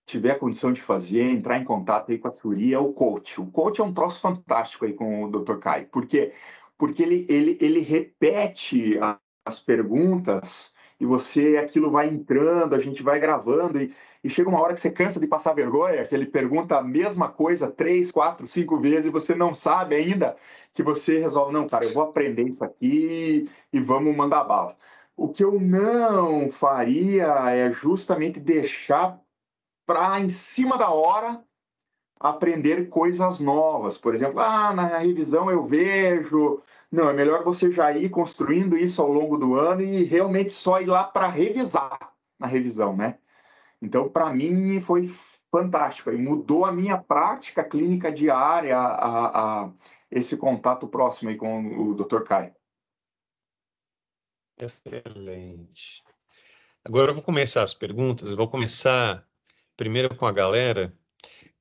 tiver a condição de fazer, entrar em contato aí com a Suri, é o coach. O coach é um troço fantástico aí com o Dr. Kai, porque porque ele, ele, ele repete as perguntas e você aquilo vai entrando, a gente vai gravando e e chega uma hora que você cansa de passar vergonha, que ele pergunta a mesma coisa três, quatro, cinco vezes e você não sabe ainda, que você resolve, não, cara, eu vou aprender isso aqui e vamos mandar bala. O que eu não faria é justamente deixar para em cima da hora aprender coisas novas. Por exemplo, ah, na revisão eu vejo. Não, é melhor você já ir construindo isso ao longo do ano e realmente só ir lá para revisar na revisão, né? Então, para mim, foi fantástico. E mudou a minha prática clínica diária, a, a, esse contato próximo aí com o Dr. Caio. Excelente. Agora eu vou começar as perguntas. Eu vou começar primeiro com a galera.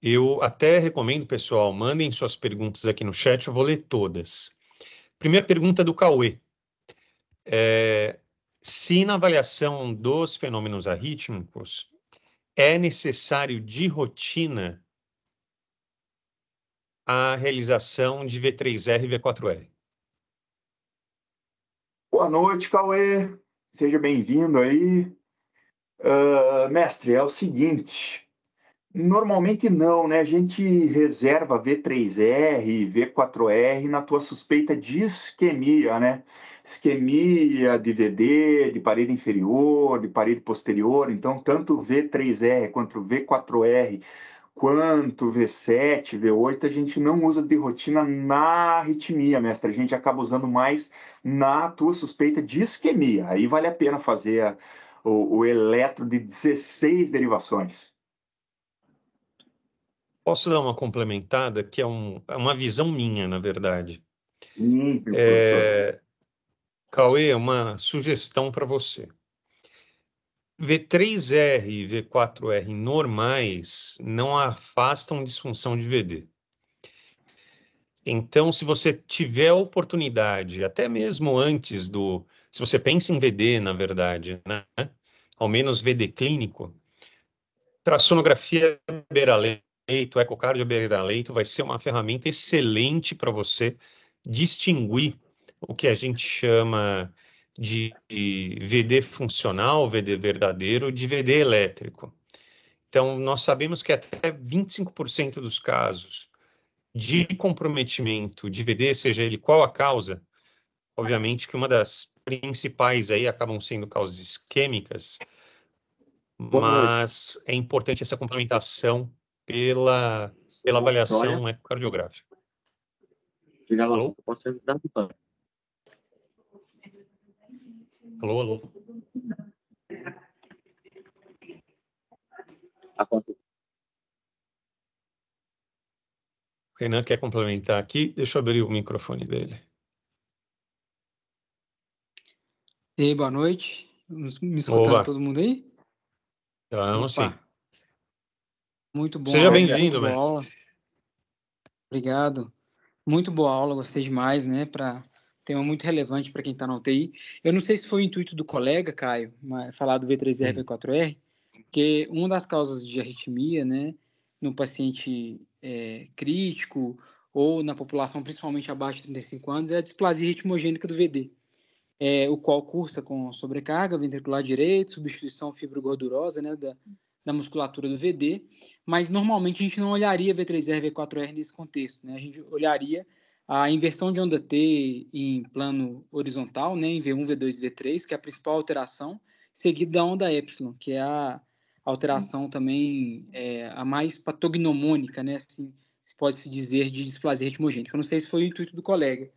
Eu até recomendo, pessoal, mandem suas perguntas aqui no chat, eu vou ler todas. Primeira pergunta do Cauê. É, se na avaliação dos fenômenos arrítmicos é necessário de rotina a realização de V3R e V4R. Boa noite, Cauê. Seja bem-vindo aí. Uh, mestre, é o seguinte: normalmente não, né? A gente reserva V3R, e V4R na tua suspeita de isquemia, né? isquemia de VD, de parede inferior, de parede posterior. Então, tanto V3R quanto V4R, quanto V7, V8, a gente não usa de rotina na arritmia, mestre. A gente acaba usando mais na tua suspeita de isquemia. Aí vale a pena fazer a, o, o eletro de 16 derivações. Posso dar uma complementada que é, um, é uma visão minha, na verdade. Sim, é, Cauê, é uma sugestão para você. V3R e V4R normais não afastam disfunção de VD. Então, se você tiver a oportunidade, até mesmo antes do. Se você pensa em VD, na verdade, né? ao menos VD clínico, traçonografia beira-leito, ecocardio beira-leito vai ser uma ferramenta excelente para você distinguir o que a gente chama de VD funcional, VD verdadeiro, de VD elétrico. Então, nós sabemos que até 25% dos casos de comprometimento de VD, seja ele qual a causa, obviamente que uma das principais aí acabam sendo causas isquêmicas, mas é importante essa complementação pela, pela avaliação ecocardiográfica. Obrigado, Alô? posso ajudar, Alô, alô. O Renan quer complementar aqui. Deixa eu abrir o microfone dele. E aí, boa noite. Me escutando Oba. todo mundo aí? Estamos sim. Muito bom. Seja bem-vindo, mestre. Aula. Obrigado. Muito boa aula, gostei demais, né? Para tema muito relevante para quem está na UTI. Eu não sei se foi o intuito do colega, Caio, falar do V3R e V4R, porque uma das causas de arritmia, né, no paciente é, crítico ou na população principalmente abaixo de 35 anos é a displasia ritmogênica do VD, é, o qual cursa com sobrecarga ventricular direito, substituição fibrogordurosa, né, da, da musculatura do VD, mas normalmente a gente não olharia V3R, V4R nesse contexto, né? A gente olharia a inversão de onda T em plano horizontal, né, em V1, V2, V3, que é a principal alteração, seguida da onda epsilon, que é a alteração também é, a mais patognomônica, né, assim, pode se dizer de displasia retimogênica. Eu não sei se foi o intuito do colega,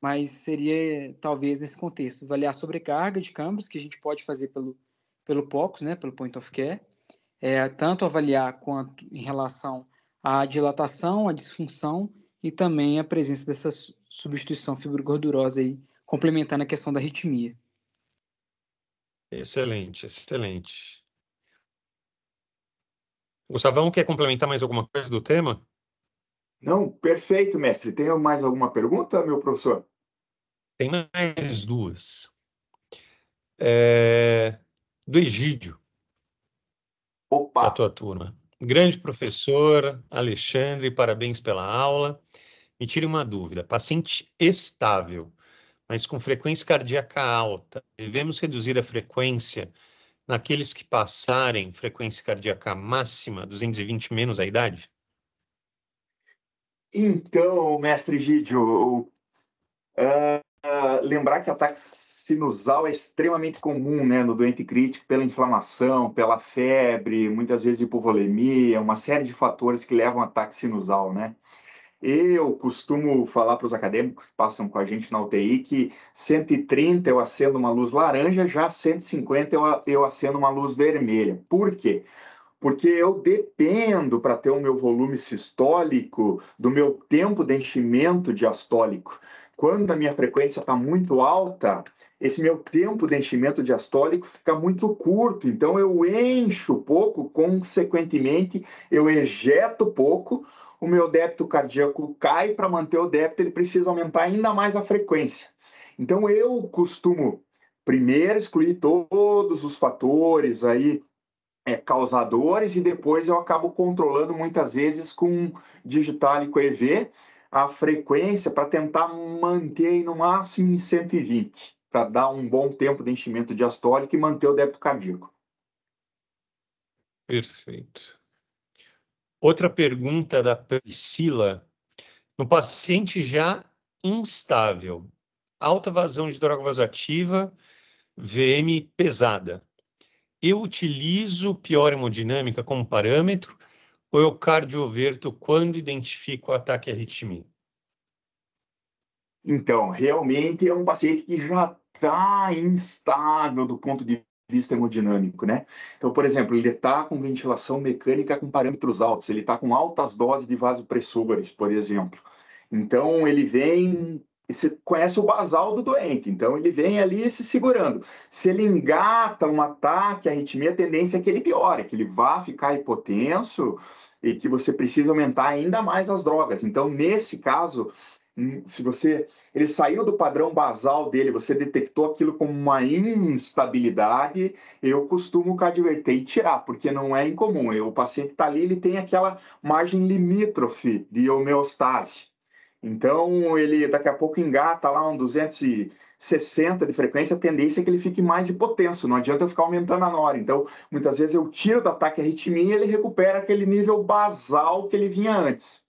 mas seria talvez nesse contexto avaliar a sobrecarga de câmaras que a gente pode fazer pelo pelo POCUS, né, pelo Point of Care, é, tanto avaliar quanto em relação à dilatação, à disfunção e também a presença dessa substituição fibrogordurosa aí, complementando a questão da arritmia. Excelente, excelente. Gustavão, quer complementar mais alguma coisa do tema? Não, perfeito, mestre. Tem mais alguma pergunta, meu professor? Tem mais duas. É... Do Egídio. Opa! A tua turma. Grande professor Alexandre, parabéns pela aula. Me tire uma dúvida: paciente estável, mas com frequência cardíaca alta, devemos reduzir a frequência naqueles que passarem frequência cardíaca máxima, 220 menos a idade? Então, mestre Gídio, uh, ah, lembrar que ataque sinusal é extremamente comum né, no doente crítico pela inflamação, pela febre, muitas vezes hipovolemia, uma série de fatores que levam a ataque sinusal, né? Eu costumo falar para os acadêmicos que passam com a gente na UTI que 130 eu acendo uma luz laranja, já 150 eu, eu acendo uma luz vermelha. Por quê? porque eu dependo para ter o meu volume sistólico do meu tempo de enchimento diastólico. Quando a minha frequência está muito alta, esse meu tempo de enchimento diastólico fica muito curto, então eu encho pouco, consequentemente, eu ejeto pouco, o meu débito cardíaco cai, para manter o débito ele precisa aumentar ainda mais a frequência. Então eu costumo primeiro excluir todos os fatores aí é, causadores e depois eu acabo controlando muitas vezes com digital e com EV a frequência para tentar manter no máximo em 120, para dar um bom tempo de enchimento diastólico e manter o débito cardíaco. Perfeito. Outra pergunta da Priscila. No paciente já instável, alta vazão de droga vasoativa, VM pesada, eu utilizo pior hemodinâmica como parâmetro ou eu cardioverto quando identifico o ataque à arritmia? Então, realmente é um paciente que já está instável do ponto de vista hemodinâmico, né? Então, por exemplo, ele está com ventilação mecânica com parâmetros altos, ele está com altas doses de vasopressores, por exemplo. Então, ele vem você conhece o basal do doente, então ele vem ali se segurando. Se ele engata um ataque, a arritmia, a tendência é que ele piore, que ele vá ficar hipotenso e que você precisa aumentar ainda mais as drogas. Então, nesse caso, hum, se você ele saiu do padrão basal dele, você detectou aquilo como uma instabilidade, eu costumo adverter e tirar, porque não é incomum. o paciente está ali, ele tem aquela margem limítrofe de homeostase. Então, ele daqui a pouco engata lá um 260 de frequência, a tendência é que ele fique mais hipotenso, não adianta eu ficar aumentando a nora. Então, muitas vezes eu tiro do ataque a arritmia e ele recupera aquele nível basal que ele vinha antes.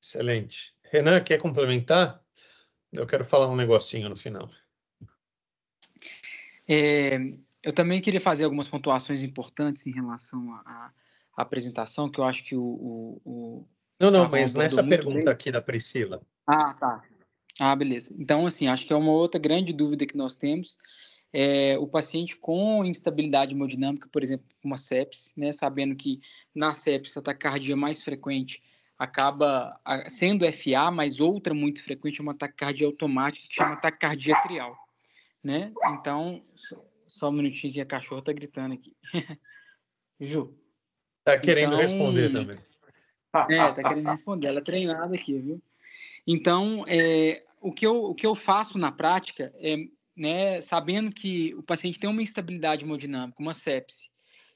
Excelente. Renan, quer complementar? Eu quero falar um negocinho no final. É, eu também queria fazer algumas pontuações importantes em relação à apresentação, que eu acho que o, o, não, não, mas nessa pergunta bem. aqui da Priscila. Ah, tá. Ah, beleza. Então, assim, acho que é uma outra grande dúvida que nós temos. É, o paciente com instabilidade hemodinâmica, por exemplo, uma sepsis, né, sabendo que na sepsis a taquicardia mais frequente acaba sendo FA, mas outra muito frequente é uma taquicardia automática que chama taquicardia atrial, né? Então, só um minutinho que a cachorra tá gritando aqui. Ju. Tá querendo então, responder também. É, tá querendo responder. Ela é treinada aqui, viu? Então, é, o, que eu, o que eu faço na prática é, né, sabendo que o paciente tem uma instabilidade hemodinâmica, uma sepse,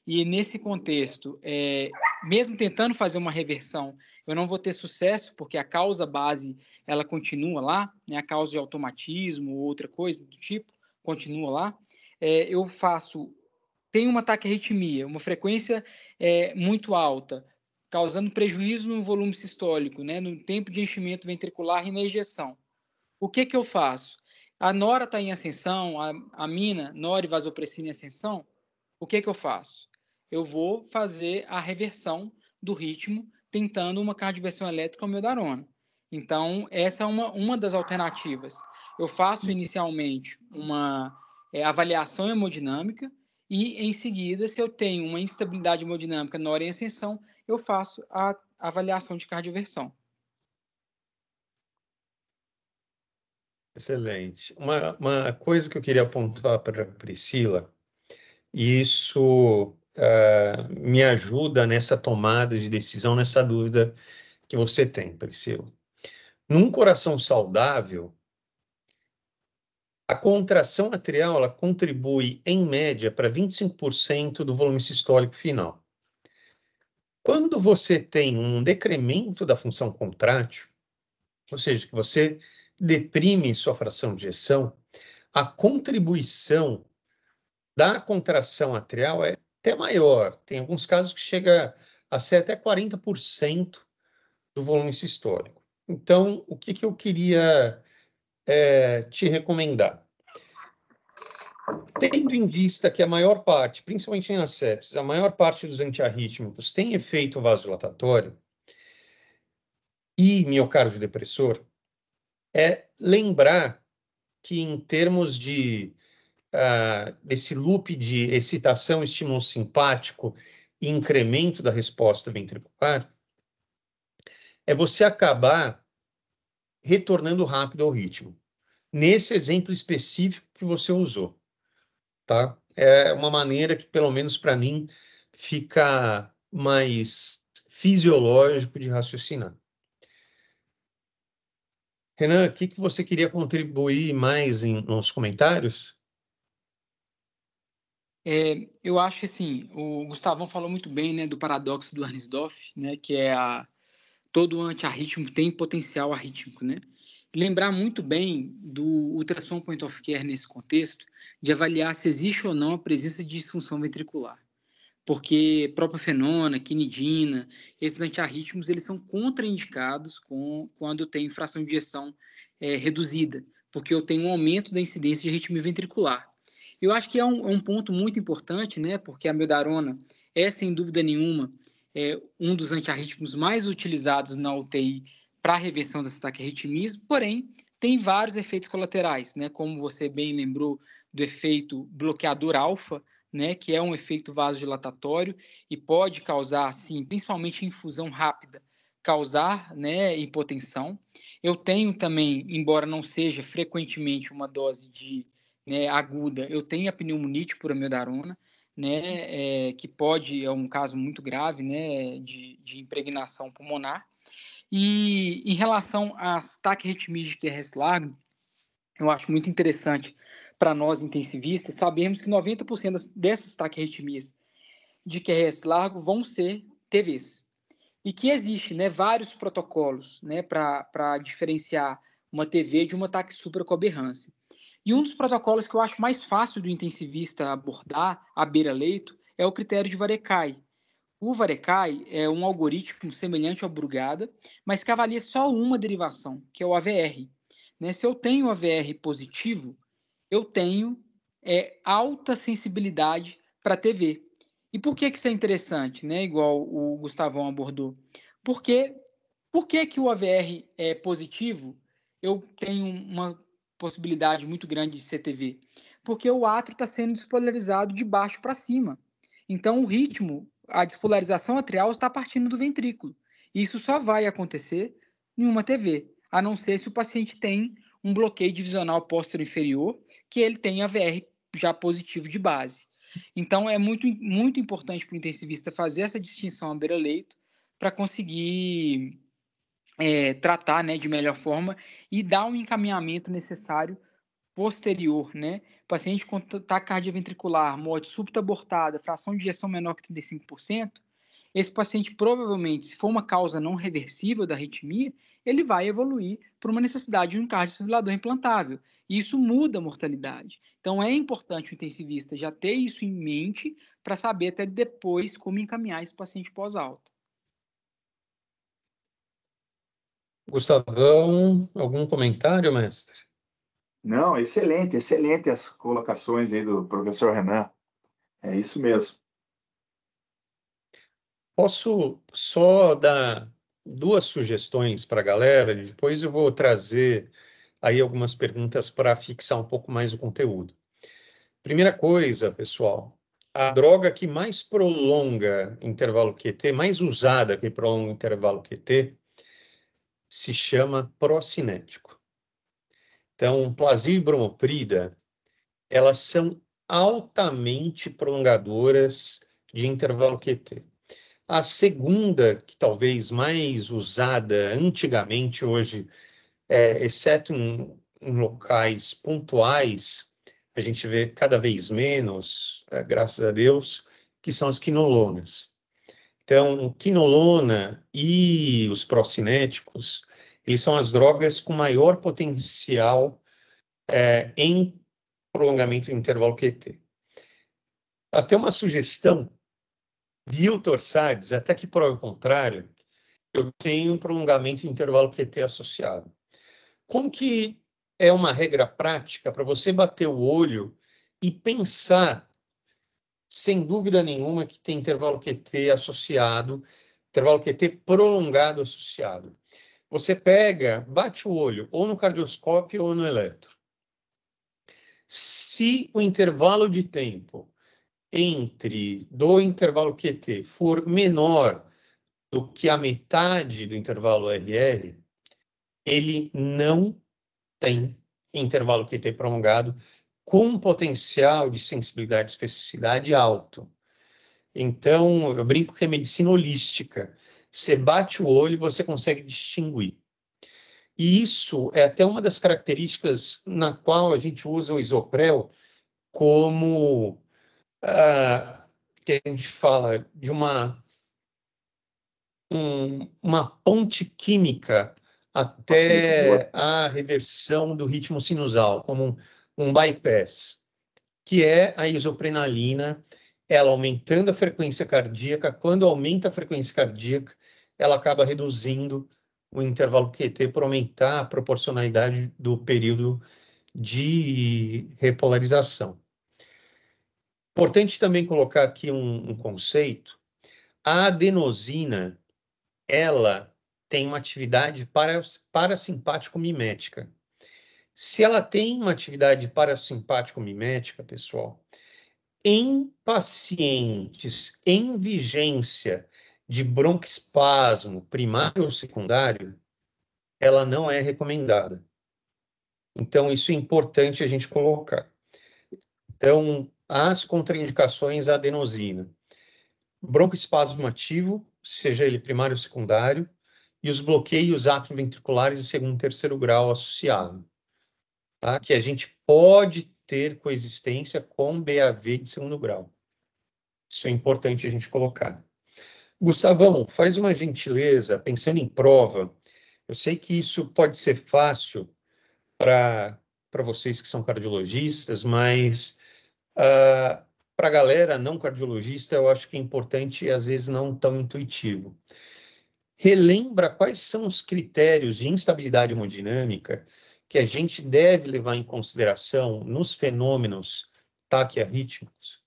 e nesse contexto, é, mesmo tentando fazer uma reversão, eu não vou ter sucesso porque a causa base ela continua lá, né, a causa de automatismo ou outra coisa do tipo continua lá. É, eu faço tem uma taquiarritmia, uma frequência é, muito alta, causando prejuízo no volume sistólico, né, no tempo de enchimento ventricular e na ejeção. O que, que eu faço? A nora está em ascensão, a, a mina, nora e vasopressina em ascensão, o que, que eu faço? Eu vou fazer a reversão do ritmo tentando uma cardioversão elétrica amiodarona. Então, essa é uma, uma das alternativas. Eu faço inicialmente uma é, avaliação hemodinâmica e, em seguida, se eu tenho uma instabilidade hemodinâmica na hora em ascensão, eu faço a avaliação de cardioversão. Excelente. Uma, uma coisa que eu queria apontar para a Priscila, e isso uh, me ajuda nessa tomada de decisão, nessa dúvida que você tem, Priscila. Num coração saudável, a contração atrial ela contribui, em média, para 25% do volume sistólico final. Quando você tem um decremento da função contrátil, ou seja, que você deprime sua fração de ejeção, a contribuição da contração atrial é até maior. Tem alguns casos que chega a ser até 40% do volume sistólico. Então, o que, que eu queria é, te recomendar? Tendo em vista que a maior parte, principalmente em asepsis, a maior parte dos antiarrítmicos tem efeito vasodilatatório e miocárdio depressor, é lembrar que em termos de uh, ah, desse loop de excitação, estímulo simpático e incremento da resposta ventricular, é você acabar retornando rápido ao ritmo. Nesse exemplo específico que você usou tá? É uma maneira que, pelo menos para mim, fica mais fisiológico de raciocinar. Renan, o que, que você queria contribuir mais em, nos comentários? É, eu acho assim, o Gustavão falou muito bem né, do paradoxo do Arnsdorff, né, que é a, todo antiarrítmico tem potencial arrítmico, né? lembrar muito bem do ultrassom point of care nesse contexto, de avaliar se existe ou não a presença de disfunção ventricular. Porque propafenona, quinidina, esses antiarritmos, eles são contraindicados com, quando tem fração de injeção é, reduzida, porque eu tenho um aumento da incidência de arritmia ventricular. Eu acho que é um, é um ponto muito importante, né? Porque a medarona é, sem dúvida nenhuma, é um dos antiarritmos mais utilizados na UTI para a reversão desse ataque arritmismo, porém tem vários efeitos colaterais, né? Como você bem lembrou do efeito bloqueador alfa, né? Que é um efeito vasodilatatório e pode causar, assim, principalmente infusão rápida, causar, né? Hipotensão. Eu tenho também, embora não seja frequentemente uma dose de né, aguda, eu tenho a pneumonite por amiodarona, né? É, que pode é um caso muito grave, né? De, de impregnação pulmonar e em relação às taques Ritmid que é resto largo, eu acho muito interessante para nós intensivistas sabermos que 90% dessas TAC arritmias de QRS é largo vão ser TVs. E que existe né, vários protocolos né, para diferenciar uma TV de uma TAC Coberrance. E um dos protocolos que eu acho mais fácil do intensivista abordar à beira-leito é o critério de Varekai, o Varekai é um algoritmo semelhante ao Brugada, mas que avalia só uma derivação, que é o AVR. Né? Se eu tenho AVR positivo, eu tenho é, alta sensibilidade para TV. E por que, que isso é interessante, né? igual o Gustavão abordou? Porque por que, que o AVR é positivo? Eu tenho uma possibilidade muito grande de ser TV. Porque o átrio está sendo despolarizado de baixo para cima. Então, o ritmo a despolarização atrial está partindo do ventrículo. Isso só vai acontecer em uma TV, a não ser se o paciente tem um bloqueio divisional póstero inferior, que ele tem AVR já positivo de base. Então, é muito, muito importante para o intensivista fazer essa distinção à beira-leito para conseguir é, tratar né, de melhor forma e dar o um encaminhamento necessário posterior, né? paciente com taquicardia cardioventricular, morte súbita abortada, fração de injeção menor que 35%, esse paciente provavelmente, se for uma causa não reversível da arritmia, ele vai evoluir para uma necessidade de um cardiofibrilador implantável. E isso muda a mortalidade. Então é importante o intensivista já ter isso em mente para saber até depois como encaminhar esse paciente pós-alta. Gustavão, algum comentário, mestre? Não, excelente, excelente as colocações aí do professor Renan. É isso mesmo. Posso só dar duas sugestões para a galera, depois eu vou trazer aí algumas perguntas para fixar um pouco mais o conteúdo. Primeira coisa, pessoal, a droga que mais prolonga intervalo QT, mais usada que prolonga intervalo QT, se chama procinético. Então, plasívio e bromoprida, elas são altamente prolongadoras de intervalo QT. A segunda, que talvez mais usada antigamente, hoje, é, exceto em, em, locais pontuais, a gente vê cada vez menos, é, graças a Deus, que são as quinolonas. Então, quinolona e os procinéticos eles são as drogas com maior potencial é, em prolongamento do intervalo QT. Até uma sugestão de Hiltor Sades, até que prova o contrário, eu tenho um prolongamento de intervalo QT associado. Como que é uma regra prática para você bater o olho e pensar, sem dúvida nenhuma, que tem intervalo QT associado, intervalo QT prolongado associado. Você pega, bate o olho ou no cardioscópio ou no eletro. Se o intervalo de tempo entre do intervalo QT for menor do que a metade do intervalo RR, ele não tem intervalo QT prolongado com potencial de sensibilidade e especificidade alto. Então, eu brinco que é medicina holística. Você bate o olho e você consegue distinguir. E isso é até uma das características na qual a gente usa o isoprel como ah, que a gente fala de uma um, uma ponte química até a reversão do ritmo sinusal, como um, um bypass, que é a isoprenalina ela aumentando a frequência cardíaca. Quando aumenta a frequência cardíaca, ela acaba reduzindo o intervalo QT por aumentar a proporcionalidade do período de repolarização. Importante também colocar aqui um, um conceito. A adenosina, ela tem uma atividade parasimpático-mimética. Se ela tem uma atividade parasimpático-mimética, pessoal, em pacientes em vigência de bronquoespasmo primário ou secundário, ela não é recomendada. Então, isso é importante a gente colocar. Então, as contraindicações à adenosina. Broncoespasmo ativo, seja ele primário ou secundário, e os bloqueios atroventriculares de segundo e terceiro grau associado. Tá? Que a gente pode ter coexistência com BAV de segundo grau. Isso é importante a gente colocar. Gustavão, faz uma gentileza, pensando em prova, eu sei que isso pode ser fácil para vocês que são cardiologistas, mas uh, ah, para a galera não cardiologista, eu acho que é importante e às vezes não tão intuitivo. Relembra quais são os critérios de instabilidade hemodinâmica que a gente deve levar em consideração nos fenômenos taquiarrítmicos?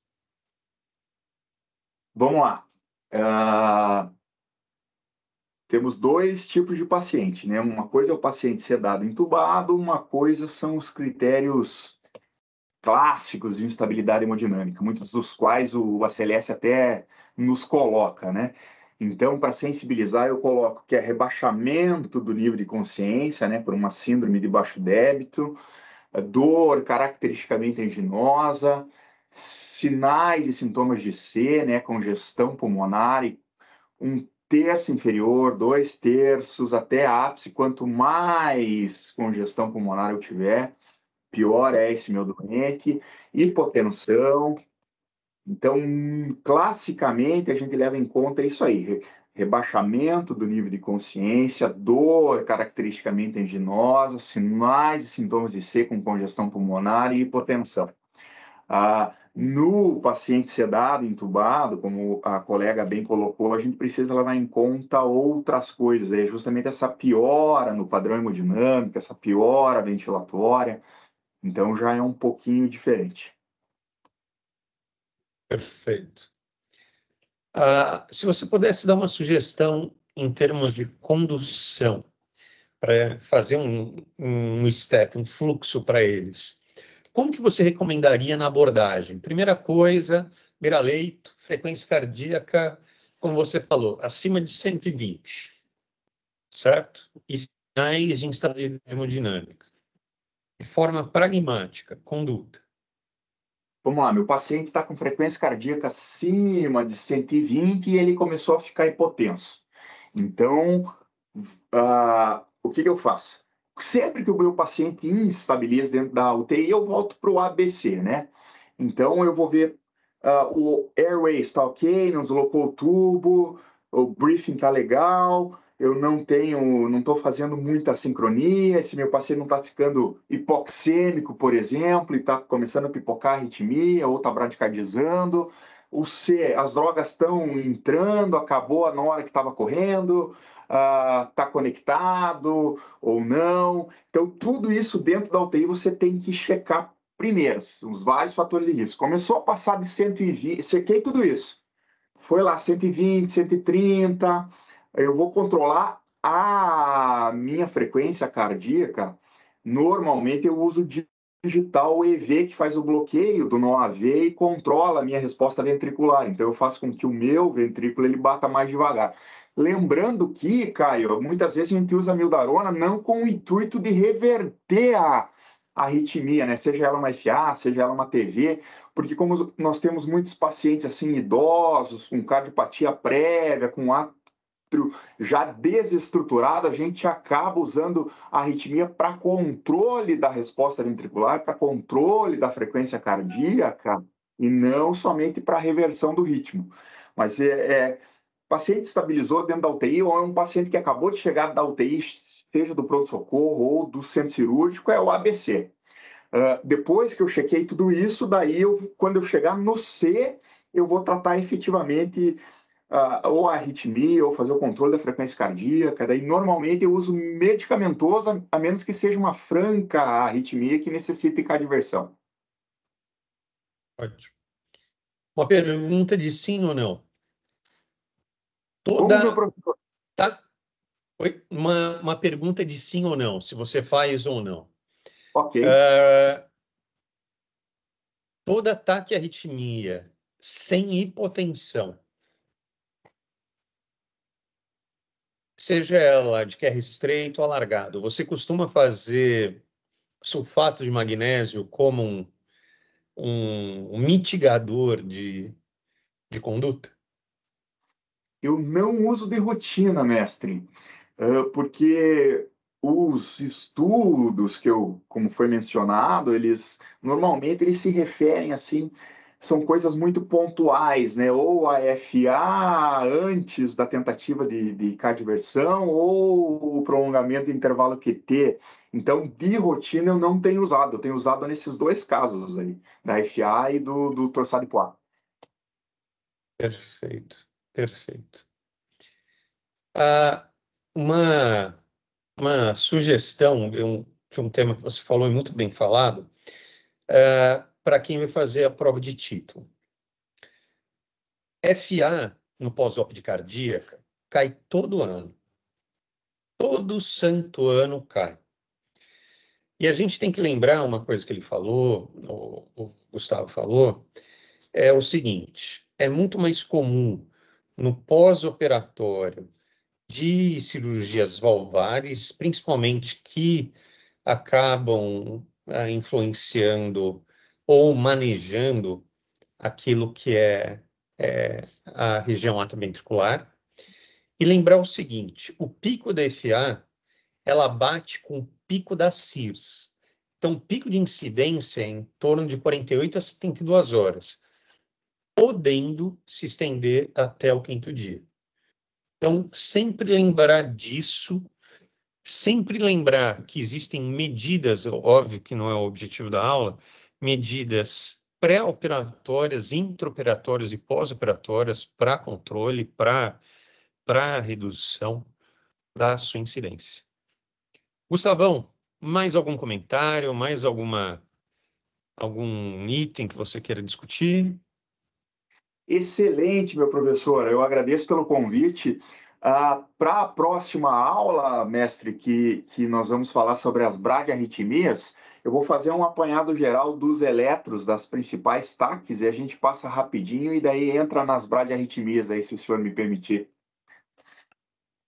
Vamos lá. Uh, temos dois tipos de paciente, né? Uma coisa é o paciente sedado entubado, uma coisa são os critérios clássicos de instabilidade hemodinâmica, muitos dos quais o ACLS até nos coloca, né? Então, para sensibilizar, eu coloco que é rebaixamento do nível de consciência, né, por uma síndrome de baixo débito, dor caracteristicamente anginosa, sinais e sintomas de C, né, congestão pulmonar, um terço inferior, dois terços, até ápice. Quanto mais congestão pulmonar eu tiver, pior é esse meu doente, hipotensão, então, classicamente, a gente leva em conta isso aí: rebaixamento do nível de consciência, dor caracteristicamente enginosa, sinais e sintomas de seco, com congestão pulmonar e hipotensão. Ah, no paciente sedado, entubado, como a colega bem colocou, a gente precisa levar em conta outras coisas, é justamente essa piora no padrão hemodinâmico, essa piora ventilatória, então já é um pouquinho diferente. Perfeito. Ah, se você pudesse dar uma sugestão em termos de condução, para fazer um, um step, um fluxo para eles, como que você recomendaria na abordagem? Primeira coisa, beira-leito, frequência cardíaca, como você falou, acima de 120, certo? E sinais de instabilidade hemodinâmica. De forma pragmática, conduta. Vamos lá, meu paciente está com frequência cardíaca acima de 120 e ele começou a ficar hipotenso. Então, uh, o que, que eu faço? Sempre que o meu paciente instabiliza dentro da UTI, eu volto para o ABC, né? Então, eu vou ver uh, o airway está ok, não deslocou o tubo, o briefing está legal, eu não tenho, não estou fazendo muita sincronia, se meu paciente não está ficando hipoxêmico, por exemplo, e está começando a pipocar a arritmia ou está bradicardizando, o C, as drogas estão entrando, acabou na hora que estava correndo, está ah, uh, conectado ou não. Então, tudo isso dentro da UTI você tem que checar primeiro, os vários fatores de risco. Começou a passar de 120, chequei tudo isso. Foi lá 120, 130, eu vou controlar a minha frequência cardíaca. Normalmente eu uso digital EV que faz o bloqueio do AV e controla a minha resposta ventricular. Então eu faço com que o meu ventrículo ele bata mais devagar. Lembrando que, Caio, muitas vezes a gente usa a mildarona não com o intuito de reverter a, a arritmia, né? Seja ela uma FA, seja ela uma TV, porque como nós temos muitos pacientes assim idosos, com cardiopatia prévia, com ato já desestruturado, a gente acaba usando a arritmia para controle da resposta ventricular, para controle da frequência cardíaca e não somente para reversão do ritmo. Mas é, é, paciente estabilizou dentro da UTI ou é um paciente que acabou de chegar da UTI, seja do pronto-socorro ou do centro cirúrgico, é o ABC. Uh, ah, depois que eu chequei tudo isso, daí eu, quando eu chegar no C, eu vou tratar efetivamente uh, ou a arritmia, ou fazer o controle da frequência cardíaca. Daí, normalmente, eu uso medicamentoso, a menos que seja uma franca arritmia que necessite cardioversão. Ótimo. Uma pergunta de sim ou não. Toda... Como meu professor? Tá... Oi? Uma, uma pergunta de sim ou não, se você faz ou não. Ok. Uh... Ah, Todo ataque à arritmia sem hipotensão seja ela de QR estreito ou alargado, você costuma fazer sulfato de magnésio como um, um, um mitigador de, de conduta? Eu não uso de rotina, mestre, porque os estudos que eu, como foi mencionado, eles normalmente eles se referem assim são coisas muito pontuais, né? Ou a FA antes da tentativa de, de cardioversão, ou o prolongamento do intervalo QT. Então, de rotina eu não tenho usado, eu tenho usado nesses dois casos aí, da FA e do, do torçado de poá. Perfeito, perfeito. Ah, uma, uma sugestão de um, de um tema que você falou e muito bem falado. Ah, para quem vai fazer a prova de título. FA no pós-op de cardíaca cai todo ano. Todo santo ano cai. E a gente tem que lembrar uma coisa que ele falou, o Gustavo falou, é o seguinte: é muito mais comum no pós-operatório de cirurgias valvares, principalmente que acabam ah, influenciando ou manejando aquilo que é, é a região atraventricular. E lembrar o seguinte, o pico da FA, ela bate com o pico da CIRS. Então, o pico de incidência é em torno de 48 a 72 horas, podendo se estender até o quinto dia. Então, sempre lembrar disso, sempre lembrar que existem medidas, óbvio que não é o objetivo da aula, medidas pré-operatórias, intraoperatórias e pós-operatórias para controle, para redução da sua incidência. Gustavão, mais algum comentário, mais alguma algum item que você queira discutir? Excelente, meu professor. Eu agradeço pelo convite. Ah, para a próxima aula, mestre, que, que nós vamos falar sobre as bradiarritmias, arritmias eu vou fazer um apanhado geral dos eletros das principais taques e a gente passa rapidinho e daí entra nas bradiarritmias aí, se o senhor me permitir.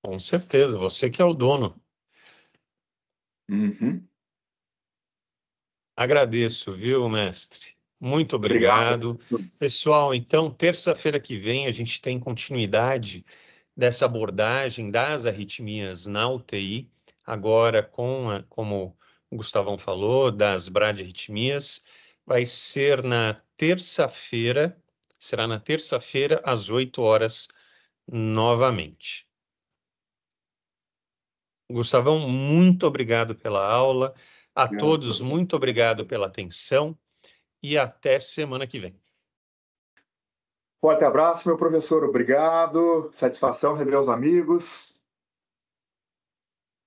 Com certeza, você que é o dono. Uhum. Agradeço, viu, mestre? Muito obrigado. obrigado. Pessoal, então, terça-feira que vem a gente tem continuidade dessa abordagem das arritmias na UTI, agora com a, como o Gustavão falou, das bradiarritmias, vai ser na terça-feira, será na terça-feira, às 8 horas, novamente. Gustavão, muito obrigado pela aula. A Não, todos, muito obrigado pela atenção e até semana que vem. Forte abraço, meu professor. Obrigado. Satisfação rever os amigos.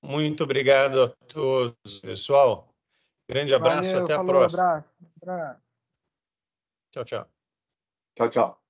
Muito obrigado a todos, pessoal. Grande abraço, Valeu, até falou, a próxima. Abraço, abraço. Tchau, tchau. Tchau, tchau.